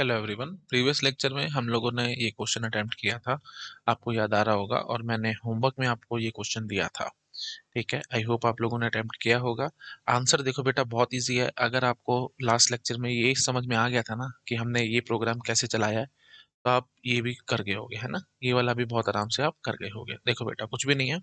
hello everyone previous lecture में हम लोगों ने ये क्वेश्चन अटेम्प्ट किया था आपको याद आ रहा होगा और मैंने होमवर्क में आपको ये क्वेश्चन दिया था ठीक है आई होप आप लोगों ने अटेम्प्ट किया होगा आंसर देखो बेटा बहुत इजी है अगर आपको लास्ट लेक्चर में ये समझ में आ गया था ना कि हमने ये प्रोग्राम कैसे चलाया है तो आप ये भी कर गए होगे है ना ये वाला भी बहुत आराम से आप कर गए होगे देखो बेटा कुछ भी नहीं है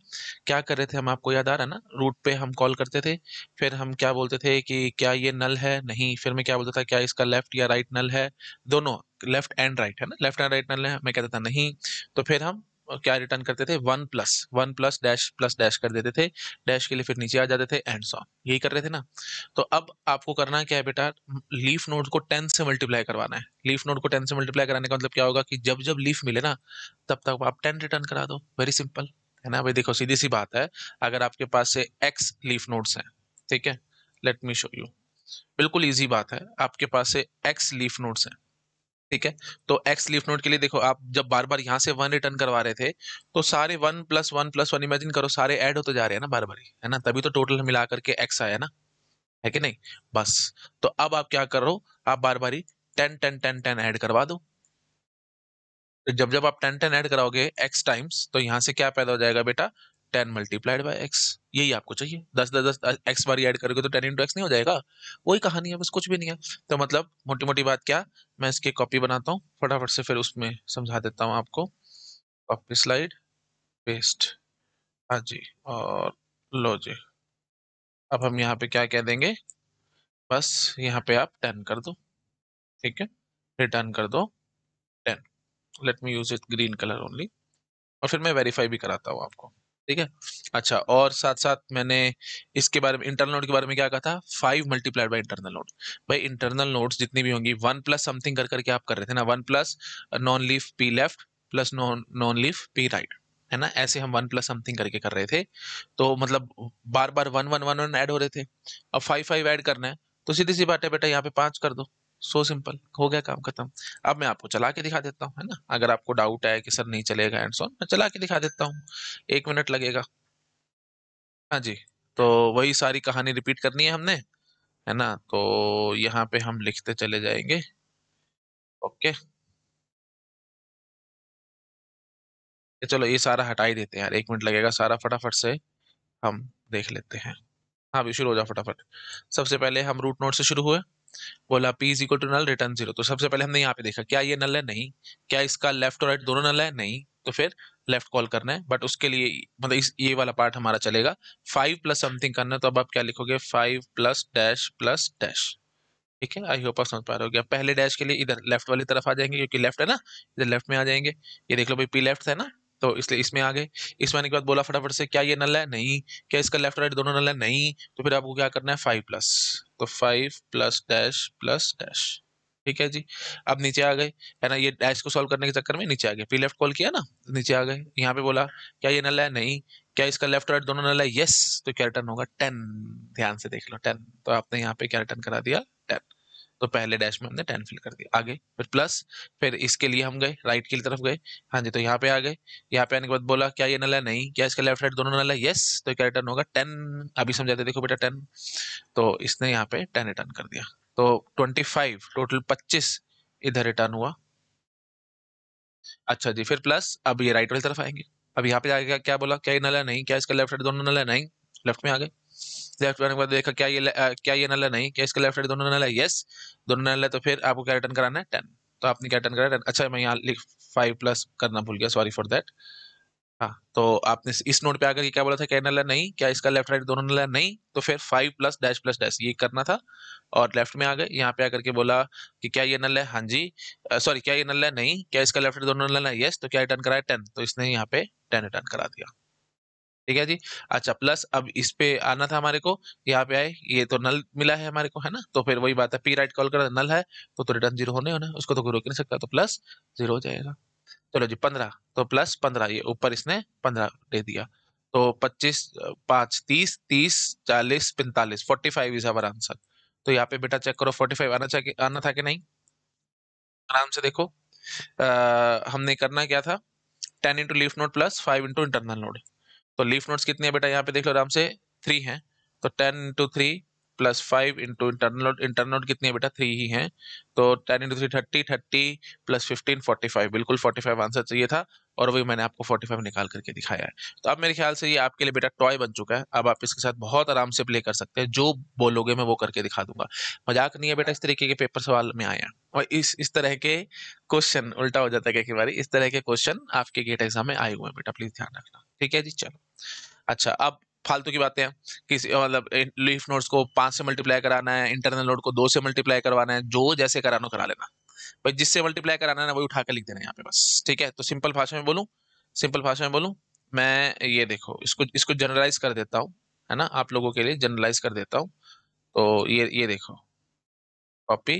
क्या कर रहे थे हम आपको याद आ रहा है ना रूट पे हम कॉल करते थे फिर हम क्या बोलते थे कि क्या ये नल है नहीं फिर मैं क्या बोलता था क्या इसका लेफ्ट या राइट नल है दोनों लेफ्ट एंड राइट है ना लेफ्ट एंड राइट नल है मैं कहता था नहीं तो फिर हम क्या रिटर्न करते थे one plus one plus dash plus dash कर देते थे डैश के लिए फिर नीचे आ जाते थे एंड सॉ यही कर रहे थे ना तो अब आपको करना क्या है बेटा लीफ नोड को टेन से मल्टीप्लाई करवाना है लीफ नोड को टेन से मल्टीप्लाई कराने का मतलब क्या होगा कि जब जब लीफ मिले ना तब तक आप टेन रिटर्न करा दो वेरी सिंपल है ना भाई देखो सीधी सी बात है अगर आपके पास से एक्स लीफ नोड्स हैं ठीक है लेट मी शो यू बिल्कुल ईजी बात है आपके पास से एक्स लीफ नोड्स हैं ठीक है तो एक्स लीफ नोट के लिए देखो आप जब बार बार यहाँ से वन रिटर्न करवा रहे थे तो सारे one plus one plus one imagine करो सारे ऐड होते जा रहे हैं ना बार बार ही है ना तभी तो टोटल मिला करके एक्स आया ना है कि नहीं बस तो अब आप क्या करो आप बार बार ही ten ten ten ten add करवा दो तो जब जब आप टेन टेन ऐड कराओगे एक्स टाइम्स तो यहाँ से क्या पैदा हो जाएगा बेटा टेन मल्टीप्लाइड बाई एक्स यही आपको चाहिए दस दस दस एक्स बार ऐड करोगे तो टेन इंटू एक्स नहीं हो जाएगा वही कहानी है बस कुछ भी नहीं है तो मतलब मोटी मोटी बात क्या मैं इसकी कॉपी बनाता हूँ फटाफट से फिर उसमें समझा देता हूँ आपको कॉपी स्लाइड पेस्ट हाँ जी और लो जी अब हम यहाँ पे क्या कह देंगे बस यहाँ पे आप टेन कर दो ठीक है रिटर्न कर दो ten let me use it green colour only और फिर मैं वेरीफाई भी कराता हूँ आपको ठीक है अच्छा और साथ साथ मैंने इसके बारे में इंटरनल नोट के बारे में क्या कहा था five multiplied by internal node भाई इंटरनल नोट्स जितनी भी होंगी वन प्लस समथिंग कर करके आप कर रहे थे ना one plus non leaf P left plus non non leaf P right है ना ऐसे हम वन प्लस समथिंग करके कर रहे थे तो मतलब बार बार one one one one add हो रहे थे अब फाइव फाइव ऐड करना है तो सीधी सी बात है बेटा यहाँ पे पाँच कर दो सो सिंपल हो गया काम खत्म अब मैं आपको चला के दिखा देता हूँ है ना अगर आपको डाउट आया कि सर नहीं चलेगा एंड सोन मैं चला के दिखा देता हूँ एक मिनट लगेगा हाँ जी तो वही सारी कहानी रिपीट करनी है हमने है ना तो यहाँ पे हम लिखते चले जाएंगे ओके चलो ये सारा हटाई देते हैं यार एक मिनट लगेगा सारा फटाफट से हम देख लेते हैं हाँ भी शुरू हो जाओ फटाफट सबसे पहले हम रूट नोट से शुरू हुए बोला P is equal to null return zero तो सबसे पहले हमने यहाँ पे देखा क्या ये नल है नहीं क्या इसका लेफ्ट और राइट दोनों नल है नहीं तो फिर लेफ्ट कॉल करना है बट उसके लिए मतलब इस ये वाला पार्ट हमारा चलेगा फाइव प्लस समथिंग करना है तो अब आप क्या लिखोगे five plus dash plus dash ठीक है आई होप आप समझ पा रहे हो गया पहले डैश के लिए इधर लेफ्ट वाली तरफ आ जाएंगे क्योंकि लेफ्ट है ना इधर लेफ्ट में आ जाएंगे ये देख लो भाई पी लेफ्ट है ना तो इसलिए इसमें आ गए इस माने के बाद बोला फटाफट से क्या ये नल है नहीं क्या इसका लेफ्ट राइट दोनों नल है नहीं तो फिर आपको क्या करना है फाइव प्लस तो five plus dash plus dash ठीक है जी अब नीचे आ गए है ना ये डैश को सॉल्व करने के चक्कर में नीचे आ गए फिर लेफ्ट कॉल किया ना नीचे आ गए यहाँ पे बोला क्या ये नल है नहीं क्या इसका लेफ्ट राइट दोनों नल है यस तो क्या रिटर्न होगा टेन ध्यान से देख लो टेन तो आपने यहाँ पे क्या रिटर्न करा दिया टेन तो पहले डैश में हमने टेन फिल कर दिया आगे फिर प्लस फिर इसके लिए हम गए राइट की तरफ गए हाँ जी तो यहाँ पे आ गए यहाँ पे आने के बाद बोला क्या ये नल है नहीं क्या इसका लेफ्ट राइट दोनों नल है येस तो क्या रिटर्न होगा टेन अभी समझाते देखो बेटा टेन तो इसने यहाँ पे टेन रिटर्न कर दिया तो ट्वेंटी फाइव टोटल पच्चीस इधर रिटर्न हुआ अच्छा जी फिर प्लस अब ये राइट वाली तरफ आएंगे अब यहाँ पे आएगा क्या बोला क्या ये नल है नहीं क्या इसका लेफ्ट राइट दोनों नल है नहीं लेफ्ट में आ गए लेफ्ट बनाने के बाद देखा क्या ये आ, क्या ये नल है नहीं क्या इसका लेफ्ट साइड दोनों नल है यस दोनों नल है तो फिर आपको क्या रिटर्न कराना है टेन तो आपने क्या रिटर्न टेन अच्छा मैं यहाँ लिख फाइव प्लस करना भूल गया सॉरी फॉर दैट हाँ तो आपने इस नोट पे आकर क्या बोला था क्या नल है नहीं क्या इसका लेफ्ट राइट दोनों नल है नहीं तो फिर five plus dash plus dash ये करना था और लेफ्ट में आ गए यहाँ पे आकर के बोला कि क्या ये नल है हाँ जी सॉरी क्या ये नल है नहीं क्या इसका लेफ्ट राइट दोनों नल है यस तो क्या रिटर्न कराया टेन तो इसने यहाँ पे टेन रिटर्न करा दिया ठीक है जी अच्छा प्लस अब इस पे आना था हमारे को यहाँ पे आए ये तो नल मिला है हमारे को है ना तो फिर वही बात है पी राइट कॉल कर नल है तो, तो रिटर्न जीरो होने होना उसको तो कोई रोक नहीं सकता तो प्लस जीरो हो जाएगा चलो जी पंद्रह तो प्लस पंद्रह ये ऊपर इसने पंद्रह दे दिया तो पच्चीस पाँच तीस तीस चालीस पैंतालीस forty five is our answer तो यहाँ पे बेटा चेक करो फोर्टी फाइव आना चाहिए आना था कि नहीं आराम से देखो आ, हमने करना क्या था ten into leaf node plus five into internal node तो लीफ नोट्स कितने हैं बेटा यहाँ पे देख लो आराम से थ्री हैं तो ten into three plus five into internal node internal node कितनी बेटा थ्री ही हैं तो ten into three thirty thirty plus fifteen forty five बिल्कुल फोर्टी फाइव आंसर चाहिए था और वही मैंने आपको 45 निकाल करके दिखाया है तो अब मेरे ख्याल से ये आपके लिए बेटा टॉय बन चुका है अब आप इसके साथ बहुत आराम से प्ले कर सकते हैं जो बोलोगे मैं वो करके दिखा दूंगा मजाक नहीं है बेटा इस तरीके के पेपर सवाल में आया और इस इस तरह के क्वेश्चन उल्टा हो जाता है कई बार इस तरह के क्वेश्चन आपके गेट एग्जाम में आए हुए हैं बेटा प्लीज ध्यान रखना ठीक है जी चलो अच्छा अब फालतू की बातें किसी मतलब लीफ नोट्स को पांच से मल्टीप्लाई कराना है इंटरनल नोट को दो से मल्टीप्लाई करवाना है जो जैसे कराना करा लेना भाई जिससे मल्टीप्लाई कराना है वही उठा कर लिख देना यहाँ पे बस ठीक है तो सिंपल भाषा में बोलूँ सिंपल भाषा में बोलूँ मैं ये देखो इसको इसको जनरलाइज कर देता हूँ है ना आप लोगों के लिए जनरलाइज कर देता हूँ तो ये ये देखो कॉपी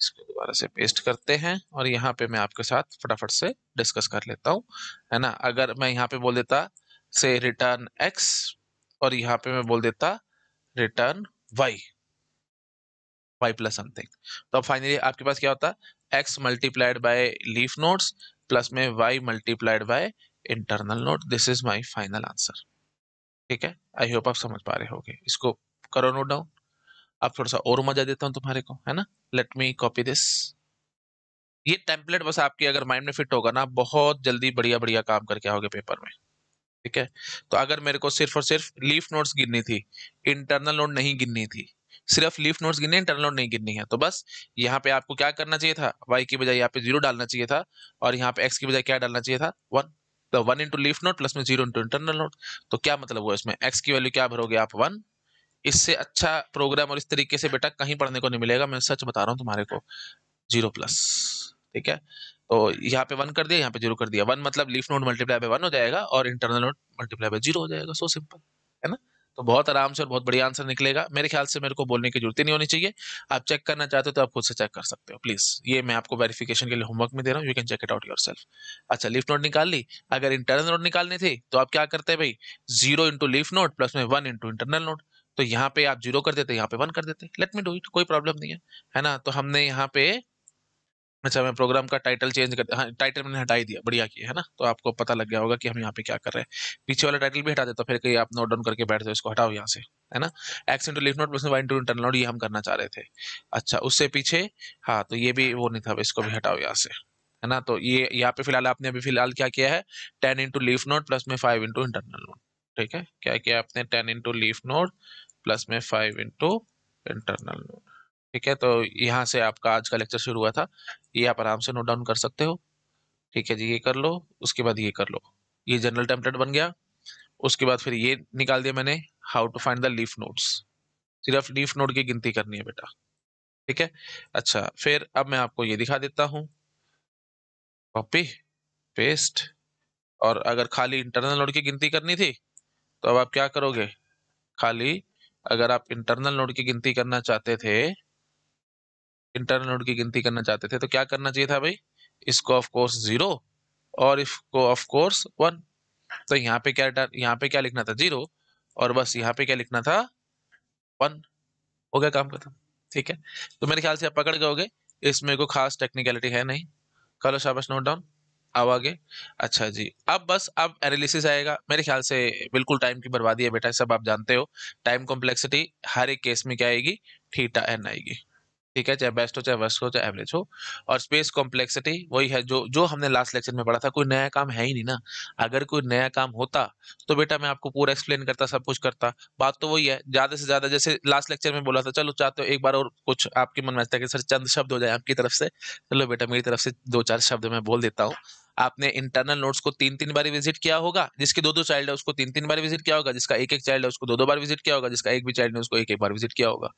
इसको दोबारा से पेस्ट करते हैं और यहाँ पे मैं आपके साथ फटाफट से डिस्कस कर लेता हूँ है ना अगर मैं यहाँ पे बोल देता से रिटर्न एक्स और यहाँ पे मैं बोल देता return Y Y plus something तो अब फाइनली आपके पास क्या होता है X multiplied by leaf nodes plus में Y multiplied by internal node this is my final answer ठीक है आई होप आप समझ पा रहे होगे इसको करो नोट डाउन अब थोड़ा सा और मजा देता हूँ तुम्हारे को है ना लेट मी कॉपी दिस ये टेम्पलेट बस आपके अगर माइंड में फिट होगा ना बहुत जल्दी बढ़िया बढ़िया काम करके आओगे पेपर में ठीक है तो अगर मेरे को सिर्फ और सिर्फ लीफ नोट्स गिननी थी इंटरनल नोट नहीं गिननी थी सिर्फ लीफ नोट्स गिनने इंटरनल नोड नहीं गिननी है तो बस यहाँ पे आपको क्या करना चाहिए था वाई की बजाय यहाँ पे जीरो डालना चाहिए था और यहाँ पे एक्स की बजाय क्या डालना चाहिए था वन तो one into leaf node plus में जीरो इंटू इंटरनल नोट तो क्या मतलब हुआ इसमें एक्स की वैल्यू क्या भरोगे आप वन इससे अच्छा प्रोग्राम और इस तरीके से बेटा कहीं पढ़ने को नहीं मिलेगा मैं सच बता रहा हूँ तुम्हारे को जीरो प्लस ठीक है तो यहाँ पे वन कर दिया यहाँ पे जीरो कर दिया वन मतलब leaf node multiply by one हो जाएगा और internal node multiply by zero हो जाएगा सो सिंपल है ना तो बहुत आराम से और बहुत बढ़िया आंसर निकलेगा मेरे ख्याल से मेरे को बोलने की जरूरत नहीं होनी चाहिए आप चेक करना चाहते हो तो आप खुद से चेक कर सकते हो प्लीज ये मैं आपको वेरिफिकेशन के लिए होमवर्क में दे रहा हूँ you can check it out yourself अच्छा लीफ नोट निकाल ली अगर इंटरनल नोट निकालनी थी तो आप क्या करते हैं भाई zero into leaf node plus में वन इंटू इंटरनल नोट तो यहाँ पे आप जीरो कर देते यहाँ पे वन कर देते लेट मी डू इट कोई प्रॉब्लम नहीं है है ना तो हमने यहाँ पे अच्छा मैं प्रोग्राम का टाइटल चेंज कर हाँ टाइटल मैंने हटा ही दिया बढ़िया किया है ना तो आपको पता लग गया होगा कि हम यहाँ पे क्या कर रहे हैं पीछे वाला टाइटल भी हटा देता तो फिर कहीं आप नोट डाउन करके बैठ जाओ इसको हटाओ यहाँ से है ना X into leaf node plus Y into inter node ये हम करना चाह रहे थे अच्छा उससे पीछे हाँ तो ये भी वो नहीं था इसको भी हटाओ यहाँ से है ना तो ये यहाँ पे फिलहाल आपने अभी फिलहाल क्या किया है ten into leaf node plus में फाइव इंटू इंटरनल नोट ठीक है क्या किया आपने ten into leaf node plus में फाइव इंटू इंटरनल नोट ठीक है तो यहाँ से आपका आज का लेक्चर शुरू हुआ था ये आप आराम से नोट डाउन कर सकते हो ठीक है जी ये कर लो उसके बाद ये कर लो ये जनरल टेम्पलेट बन गया उसके बाद फिर ये निकाल दिया मैंने how to find the leaf nodes सिर्फ लीफ नोट की गिनती करनी है बेटा ठीक है अच्छा फिर अब मैं आपको ये दिखा देता हूँ कॉपी पेस्ट और अगर खाली इंटरनल नोट की गिनती करनी थी तो अब आप क्या करोगे खाली अगर आप इंटरनल नोट की गिनती करना चाहते थे इंटरनल नोड की गिनती करना चाहते थे तो क्या करना चाहिए था भाई इसको ऑफ कोर्स जीरो और इसको ऑफ कोर्स वन तो यहाँ पे क्या यहाँ पे क्या लिखना था जीरो और बस यहाँ पे क्या लिखना था वन हो गया काम खत्म ठीक है तो मेरे ख्याल से आप पकड़ गए इसमें कोई खास टेक्निकलिटी है नहीं करो शाबाश नोट डाउन आओ आगे अच्छा जी अब बस अब एनालिसिस आएगा मेरे ख्याल से बिल्कुल टाइम की बर्बादी है बेटा सब आप जानते हो टाइम कॉम्प्लेक्सिटी हर एक केस में क्या आएगी थीटा एन आएगी ठीक है चाहे बेस्ट हो चाहे वर्स्ट हो चाहे एवरेज हो और स्पेस कॉम्प्लेक्सिटी वही है जो जो हमने लास्ट लेक्चर में पढ़ा था कोई नया काम है ही नहीं ना अगर कोई नया काम होता तो बेटा मैं आपको पूरा एक्सप्लेन करता सब कुछ करता बात तो वही है ज्यादा से ज्यादा जैसे लास्ट लेक्चर में बोला था चलो चाहते हो एक बार और कुछ आपके मन में आता है कि सर चंद शब्द हो जाए आपकी तरफ से चलो बेटा मेरी तरफ से दो चार शब्द मैं बोल देता हूँ आपने इंटरनल नोट्स को तीन तीन बार विजिट किया होगा जिसके दो दो चाइल्ड है उसको तीन तीन बार विजिट किया होगा जिसका एक एक चाइल्ड है उसको दो दो बार विजिट किया होगा जिसका एक भी चाइल्ड है उसको एक एक बार विजिट किया होगा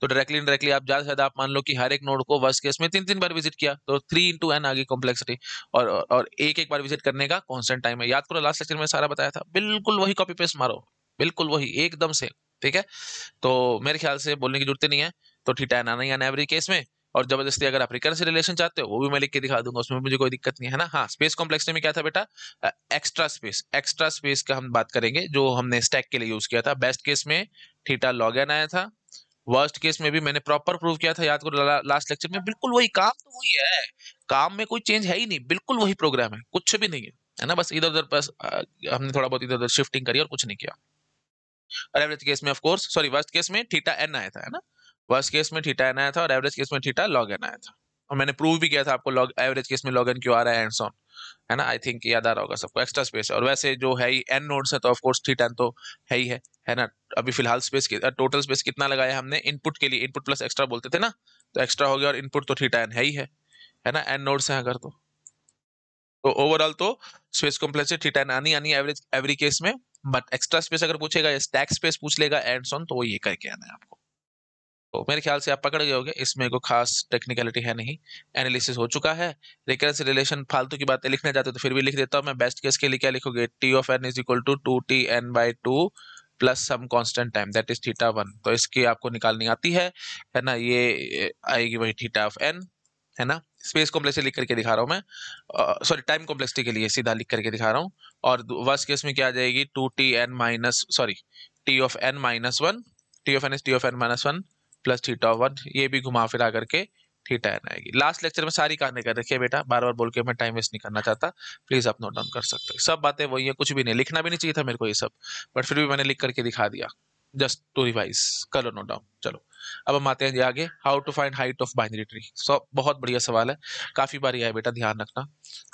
तो डायरेक्टली इंडायरेक्टली आप ज्यादा से ज्यादा आप मान लो कि हर एक नोड को वर्ष केस में तीन तीन बार विजिट किया तो थ्री इंटू एन आगे कॉम्प्लेक्सिटी और, और एक एक बार विजिट करने का कॉन्स्टेंट टाइम है याद करो लास्ट लेक्चर में सारा बताया था बिल्कुल वही कॉपी पेस्ट मारो बिल्कुल वही एकदम से ठीक है तो मेरे ख्याल से बोलने की जरूरत नहीं है तो ठीक एन आना ही आना एवरी केस में और जबरदस्ती अगर आप रिकरेंसी रिलेशन चाहते हो वो भी मैं लिख के दिखा दूंगा उसमें मुझे कोई दिक्कत नहीं है ना हाँ स्पेस कॉम्प्लेक्स में क्या था बेटा एक्स्ट्रा स्पेस एक्स्ट्रा स्पेस का हम बात करेंगे जो हमने स्टैक के लिए यूज किया था बेस्ट केस में थीटा लॉग एन आया था वर्स्ट केस में भी मैंने प्रॉपर प्रूव किया था याद करो लास्ट लेक्चर में बिल्कुल वही काम तो वही है काम में कोई चेंज है ही नहीं बिल्कुल वही प्रोग्राम है कुछ भी नहीं है है ना बस इधर उधर बस हमने थोड़ा बहुत इधर उधर शिफ्टिंग करी और कुछ नहीं किया और एवरेज केस में of course sorry worst case में थीटा एन आया था है ना वर्स्ट केस में थीटा एन आया था और एवरेज केस में थीटा लॉग एन आया था और मैंने प्रूव भी किया था आपको लॉग एवरेज केस में लॉग एन क्यों आ रहा है एंड सॉन है ना आई थिंक याद आ रहा होगा सबको एक्स्ट्रा स्पेस है और वैसे जो है ही एन नोड्स है तो ऑफकोर्स थी एन तो है ही है है ना अभी फिलहाल स्पेस टोटल स्पेस कितना लगाया हमने इनपुट के लिए इनपुट प्लस एक्स्ट्रा बोलते थे ना तो एक्स्ट्रा हो गया और इनपुट तो थीटा एन है ही है है ना एन नोड्स हैं अगर तो तो ओवरऑल तो स्पेस कॉम्प्लेक्सिटी थीटा एन आनी आनी एवरेज एवरी केस में बट एक्स्ट्रा स्पेस अगर पूछेगा या स्टैक स्पेस पूछ लेगा एंड सॉन तो वो ये करके आना है आपको तो मेरे ख्याल से आप पकड़ गए होंगे इसमें कोई खास टेक्निकलिटी है नहीं एनालिसिस हो चुका है रिकरेंस रिलेशन फालतू की बातें लिखना चाहते हो तो फिर भी लिख देता हूँ मैं बेस्ट केस के लिए क्या लिखोगे T of N is equal to two T N by two plus some constant time that is theta one तो इसकी आपको निकालनी आती है है ना ये आएगी वही थीटा ऑफ एन है ना स्पेस कॉम्प्लेक्सिटी लिख करके दिखा रहा हूँ मैं सॉरी टाइम कॉम्प्लेक्सिटी के लिए सीधा लिख करके दिखा रहा हूँ और वर्स्ट केस में क्या आ जाएगी two T N minus sorry T of N minus one T of N is T of N minus one plus theta one ये भी घुमा फिरा करके थीटा एन आएगी लास्ट लेक्चर में सारी कहानी कर रखी है बेटा बार बार बोल के मैं टाइम वेस्ट नहीं करना चाहता प्लीज आप नोट डाउन कर सकते हो सब बातें वही है कुछ भी नहीं लिखना भी नहीं चाहिए था मेरे को ये सब बट फिर भी मैंने लिख करके दिखा दिया जस्ट टू रिवाइज कर लो नोट डाउन चलो अब हम आते हैं जी आगे how to find height of binary tree so बहुत बढ़िया सवाल है काफ़ी बार आया बेटा ध्यान रखना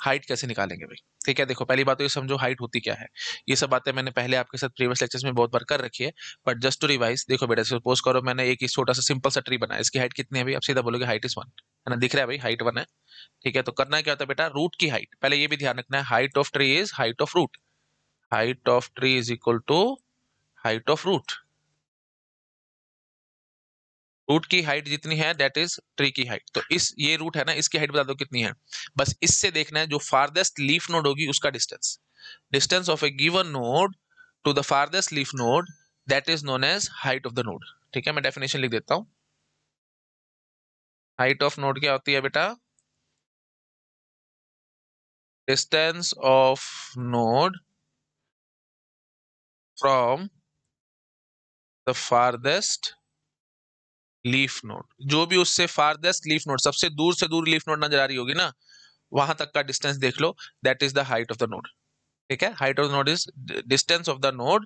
हाइट कैसे निकालेंगे भाई ठीक है देखो पहली बात तो ये समझो हाइट होती क्या है ये सब बातें मैंने पहले आपके साथ प्रीवियस लेक्चर्स में बहुत बार कर रखी है बट जस्ट टू रिवाइज देखो बेटा सपोज करो मैंने एक छोटा सा सिंपल सा ट्री बनाया इसकी हाइट कितनी है भाई आप सीधा बोलोगे हाइट इज वन है ना दिख रहा है भाई हाइट वन है ठीक है तो करना क्या होता है बेटा रूट की हाइट पहले ये भी ध्यान रखना है height of tree is height of root height of tree is equal to height of root root की हाइट जितनी है दैट इज ट्री की हाइट तो इस ये रूट है ना इसकी हाइट बता दो कितनी है बस इससे देखना है जो फार्देस्ट लीफ नोड होगी उसका distance distance of a given node to the farthest leaf node that is known as height of the node ठीक है मैं डेफिनेशन लिख देता हूं हाइट ऑफ नोड क्या होती है बेटा distance of node from the farthest leaf node जो भी उससे फार्देस्ट लीफ नोड सबसे दूर से दूर लीफ नोड नजर आ रही होगी ना वहां तक का डिस्टेंस देख लो that is the height of the node ठीक है height of node is distance of the node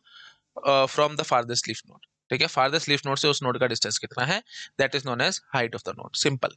from the farthest leaf node ठीक है फार्देस्ट लीफ नोड से उस नोड का डिस्टेंस कितना है that is known as height of the node simple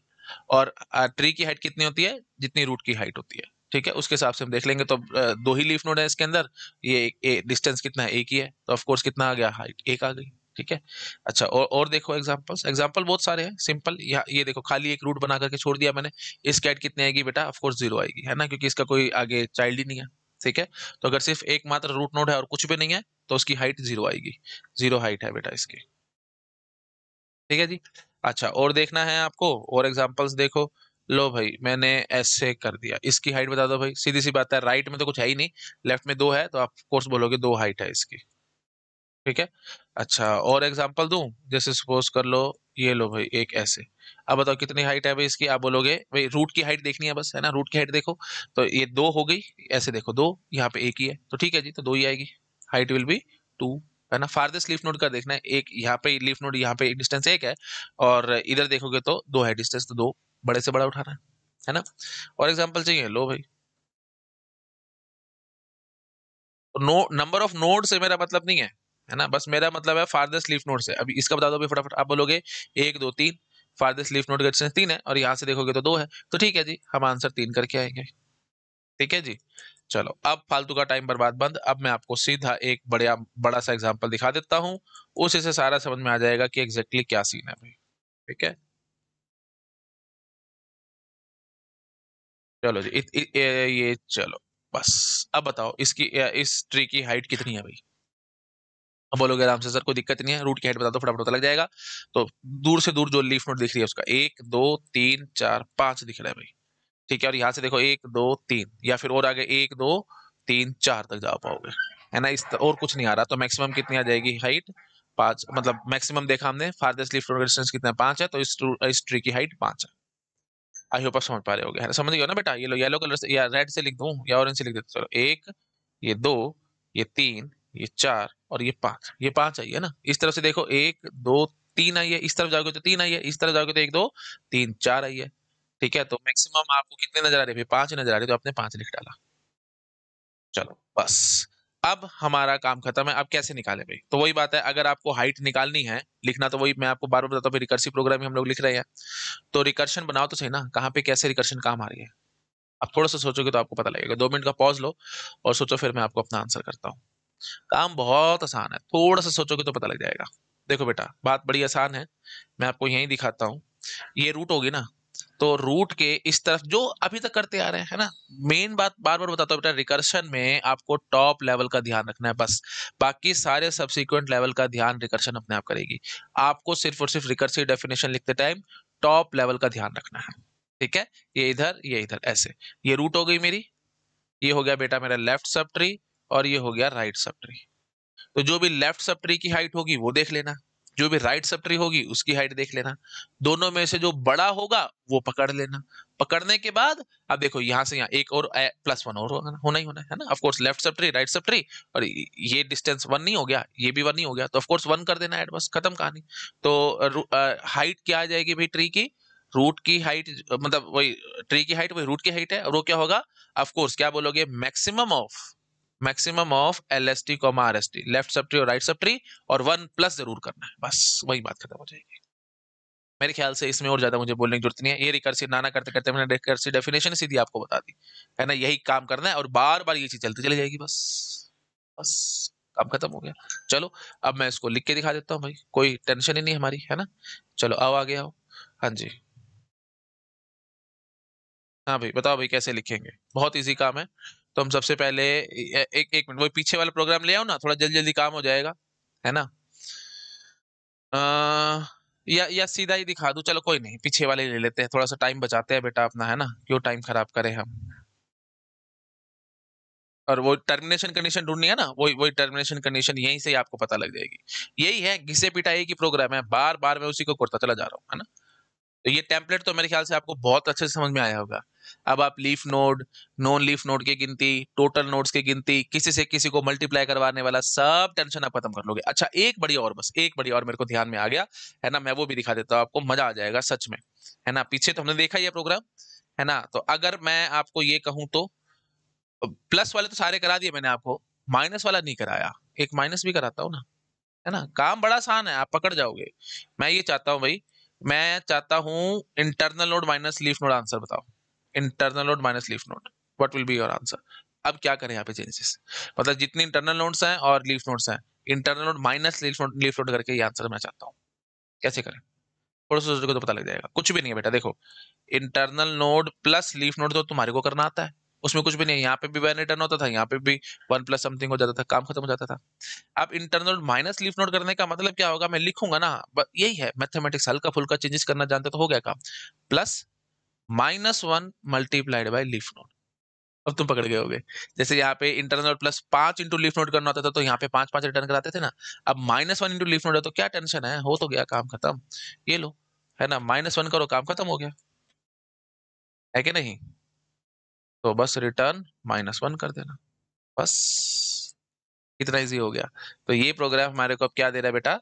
और ट्री uh, की हाइट कितनी होती है जितनी रूट की हाइट होती है ठीक है उसके हिसाब से हम देख लेंगे तो uh, दो ही लीफ नोड है इसके अंदर ये डिस्टेंस कितना है एक ही है तो ऑफकोर्स कितना आ गया हाइट एक आ गई ठीक है अच्छा और और देखो एग्जांपल्स एग्जांपल बहुत सारे हैं सिंपल यहाँ ये देखो खाली एक रूट बना करके छोड़ दिया मैंने इस कैट कितनी आएगी बेटा ऑफकोर्स जीरो आएगी है ना क्योंकि इसका कोई आगे चाइल्ड ही नहीं है ठीक है तो अगर सिर्फ एक मात्र रूट नोड है और कुछ भी नहीं है तो उसकी हाइट जीरो आएगी जीरो हाइट है बेटा इसकी ठीक है जी अच्छा और देखना है आपको और एग्जाम्पल्स देखो लो भाई मैंने ऐसे कर दिया इसकी हाइट बता दो भाई सीधी सी बात है राइट में तो कुछ है ही नहीं लेफ्ट में दो है तो आप कोर्स बोलोगे दो हाइट है इसकी ठीक है अच्छा और एग्जाम्पल दूं जैसे सपोज कर लो ये लो भाई एक ऐसे अब बताओ कितनी हाइट है भाई इसकी आप बोलोगे भाई रूट की हाइट देखनी है बस है ना रूट की हाइट देखो तो ये दो हो गई ऐसे देखो दो यहाँ पे एक ही है तो ठीक है जी तो दो ही आएगी हाइट विल बी टू है ना फार्देस्ट लीफ नोड का देखना है एक यहाँ पे लीफ नोड यहाँ पे डिस्टेंस एक है और इधर देखोगे तो दो है डिस्टेंस तो दो बड़े से बड़ा उठाना है है ना और एग्जाम्पल चाहिए लो भाई नो नंबर ऑफ नोड से मेरा मतलब नहीं है है ना बस मेरा मतलब है फार्देस्ट लीफ नोड से अभी इसका बता दो अभी फटाफट आप बोलोगे एक दो तीन फार्देस्ट लीफ नोड से तीन है और यहाँ से देखोगे तो दो है तो ठीक है जी हम आंसर तीन करके आएंगे ठीक है जी चलो अब फालतू का टाइम बर्बाद बंद अब मैं आपको सीधा एक बड़ा बड़ा सा एग्जाम्पल दिखा देता हूँ उस सारा समझ में आ जाएगा कि एग्जैक्टली क्या सीन है भाई ठीक है चलो जी इत, ए, ये चलो बस अब बताओ इसकी इस ट्री की हाइट कितनी है भाई बोलोगे आराम से सर कोई दिक्कत नहीं है रूट की हाइट बता दो फटाफट पता लग जाएगा तो दूर से दूर जो लीफ नोट दिख रही है उसका एक दो तीन चार पांच दिख रहा है भाई ठीक है और यहाँ से देखो एक दो तीन या फिर और आगे एक दो तीन चार तक जा पाओगे है ना इस और कुछ नहीं आ रहा तो मैक्सिमम कितनी आ जाएगी हाइट पांच मतलब मैक्सिमम देखा हमने फार्देस्ट लिफ्ट डिस्टेंस कितना पांच है तो इस इस ट्री की हाइट पांच है आई होप समझ पा रहे हो गया ना समझ गए ना बेटा ये लो येलो कलर से या रेड से लिख दू या ऑरेंज से लिख देते चलो एक ये दो ये तीन ये चार और ये पांच ये पांच आई है ना इस तरफ से देखो एक दो तीन आई है इस तरफ जाओगे तो तीन आई है इस तरफ जाओगे तो एक दो तीन चार आई है ठीक है तो मैक्सिमम आपको कितने नजर आ रहे पांच नजर आ रहे तो आपने पांच लिख डाला चलो बस अब हमारा काम खत्म है अब कैसे निकाले भाई तो वही बात है अगर आपको हाइट निकालनी है लिखना तो वही मैं आपको बार बार बताता हूँ रिकर्सिव प्रोग्राम हम लोग लिख रहे हैं तो रिकर्शन बनाओ तो सही ना कहाँ पे कैसे रिकर्शन काम आ रही है आप थोड़ा सा सोचोगे तो आपको पता लगेगा दो मिनट का पॉज लो और सोचो फिर मैं आपको अपना आंसर करता हूँ काम बहुत आसान है थोड़ा सा सोचोगे तो पता लग जाएगा देखो बेटा बात बड़ी आसान है मैं आपको यही दिखाता हूँ ये रूट होगी ना तो रूट के इस तरफ जो अभी तक करते आ रहे हैं ना मेन बात बार बार बताता हूँ बेटा रिकर्शन में आपको टॉप लेवल का ध्यान रखना है बस बाकी सारे सबसिक्वेंट लेवल का ध्यान रिकर्शन अपने आप करेगी आपको सिर्फ और सिर्फ रिकर्सिव डेफिनेशन लिखते टाइम टॉप लेवल का ध्यान रखना है ठीक है ये इधर ये इधर ऐसे ये रूट हो गई मेरी ये हो गया बेटा मेरा लेफ्ट सब ट्री और ये हो गया राइट सब ट्री तो जो भी लेफ्ट सब ट्री की हाइट होगी वो देख लेना जो भी राइट सब ट्री होगी उसकी हाइट देख लेना दोनों में से जो बड़ा होगा वो पकड़ लेना पकड़ने के बाद अब देखो यहां से यहाँ एक और प्लस वन और होगा होना ही होना है ना of course left subtree right subtree और ये डिस्टेंस वन नहीं हो गया ये भी वन नहीं हो गया तो ऑफकोर्स वन कर देना एड खत्म कहानी तो हाइट क्या आ जाएगी भाई ट्री की रूट की हाइट मतलब वही ट्री की हाइट वही रूट की हाइट है और वो क्या होगा ऑफकोर्स क्या बोलोगे maximum of maximum of L S T comma R S T left subtree और राइट सब ट्री और वन प्लस जरूर करना है बस वही बात खत्म हो जाएगी मेरे ख्याल से इसमें और ज्यादा मुझे बोलने की जरूरत नहीं है ये रिकर्सिव नाना करते करते मैंने रिकर्सिव डेफिनेशन सीधी आपको बता दी है ना यही काम करना है और बार बार ये चीज चलती चली जाएगी बस बस काम खत्म हो गया चलो अब मैं इसको लिख के दिखा देता हूँ भाई कोई टेंशन ही नहीं हमारी है ना चलो आओ आगे आओ हाँ जी हाँ भाई बताओ भाई कैसे लिखेंगे बहुत इजी काम है तो हम सबसे पहले एक एक मिनट वो पीछे वाला प्रोग्राम ले आओ ना थोड़ा जल्दी जल्दी काम हो जाएगा है ना आ, या या सीधा ही दिखा दू चलो कोई नहीं पीछे वाले ले लेते हैं थोड़ा सा टाइम बचाते हैं बेटा अपना है ना क्यों टाइम खराब करें हम और वो टर्मिनेशन कंडीशन ढूंढनी है ना वही वही टर्मिनेशन कंडीशन यहीं से ही आपको पता लग जाएगी यही है घिसे पिटाई की प्रोग्राम है बार बार मैं उसी को करता चला जा रहा हूँ है ना तो ये टेम्पलेट तो मेरे ख्याल से आपको बहुत अच्छे से समझ में आया होगा अब आप leaf node non leaf node की गिनती टोटल नोड्स की गिनती किसी से किसी को मल्टीप्लाई करवाने वाला सब टेंशन आप खत्म कर लोगे अच्छा एक बड़ी और बस एक बड़ी और मेरे को ध्यान में आ गया है ना मैं वो भी दिखा देता हूँ आपको मजा आ जाएगा सच में है ना पीछे तो हमने देखा यह प्रोग्राम है ना तो अगर मैं आपको ये कहूँ तो प्लस वाले तो सारे करा दिए मैंने आपको माइनस वाला नहीं कराया एक माइनस भी कराता हूँ ना है ना काम बड़ा आसान है आप पकड़ जाओगे मैं ये चाहता हूँ भाई मैं चाहता हूँ internal node minus leaf node answer बताओ internal node minus leaf node what will be your answer अब क्या करें यहाँ पे चेंजेस मतलब जितने इंटरनल नोड्स हैं और लीफ नोड्स हैं internal node minus leaf node leaf node करके ये आंसर मैं चाहता हूँ कैसे करें थोड़ा सा को तो पता लग जाएगा कुछ भी नहीं है बेटा देखो internal node plus leaf node तो तुम्हारे को करना आता है उसमें कुछ भी नहीं यहाँ पे भी वन रिटर्न होता था यहाँ पे भी वन प्लस समथिंग हो जाता था काम खत्म हो जाता था अब इंटरनल माइनस लीफ नोड करने का मतलब क्या होगा मैं लिखूंगा ना यही है मैथमेटिक्स हल्का फुल्का चेंजेस करना जानते तो हो गया काम plus minus one multiplied by leaf node अब तुम पकड़ गए होगे जैसे यहाँ पे इंटरनल नोट प्लस पांच इंटू लिफ नोट करना होता था तो यहाँ पे पांच पांच रिटर्न कराते थे ना अब minus one into leaf node है तो क्या टेंशन है हो तो गया काम खत्म ये लो है ना माइनस वन करो काम खत्म हो गया है कि नहीं तो बस रिटर्न माइनस वन कर देना बस इतना इजी हो गया तो ये प्रोग्राम हमारे को अब क्या दे रहा है बेटा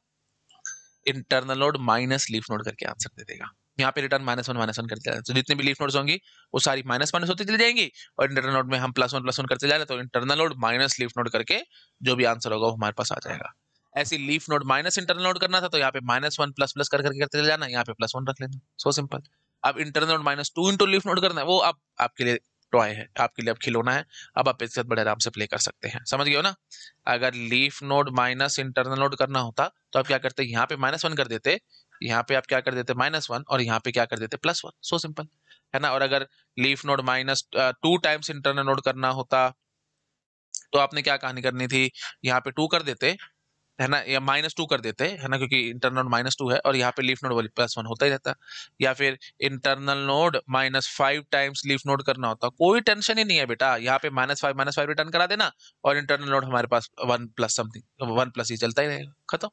internal node minus leaf node करके आंसर दे देगा यहाँ पे return minus one minus one करते जाए तो जितने भी लीफ नोड्स होंगी वो सारी माइनस माइनस होती चली जाएंगी और इंटरनल नोड में हम प्लस वन प्लस वन करते जा तो internal node minus leaf node करके जो भी आंसर होगा वो हमारे पास आ जाएगा ऐसी leaf node minus internal node करना था तो यहाँ पे माइनस वन प्लस प्लस कर करके करते चले जाना यहाँ पे प्लस वन रख लेना सो सिंपल अब internal node minus two into leaf node करना है वो अब आपके लिए टॉय है आपके लिए अब खिलौना है अब आप इसके साथ बड़े आराम से प्ले कर सकते हैं समझ गए हो ना अगर leaf node minus internal node करना होता तो आप क्या करते यहाँ पे माइनस वन कर देते यहाँ पे आप क्या कर देते माइनस वन और यहाँ पे क्या कर देते प्लस वन सो सिंपल है ना और अगर leaf node minus two times internal node करना होता तो आपने क्या कहानी करनी थी यहाँ पे टू कर देते है ना या माइनस टू कर देते है ना क्योंकि इंटरनल माइनस टू है और यहाँ पे लीफ नोड वाली प्लस वन होता ही रहता या फिर internal node minus five times leaf node करना होता कोई टेंशन ही नहीं है बेटा यहाँ पे minus five minus five return करा देना और इंटरनल नोड हमारे पास one plus something one plus ही चलता ही रहेगा खत्म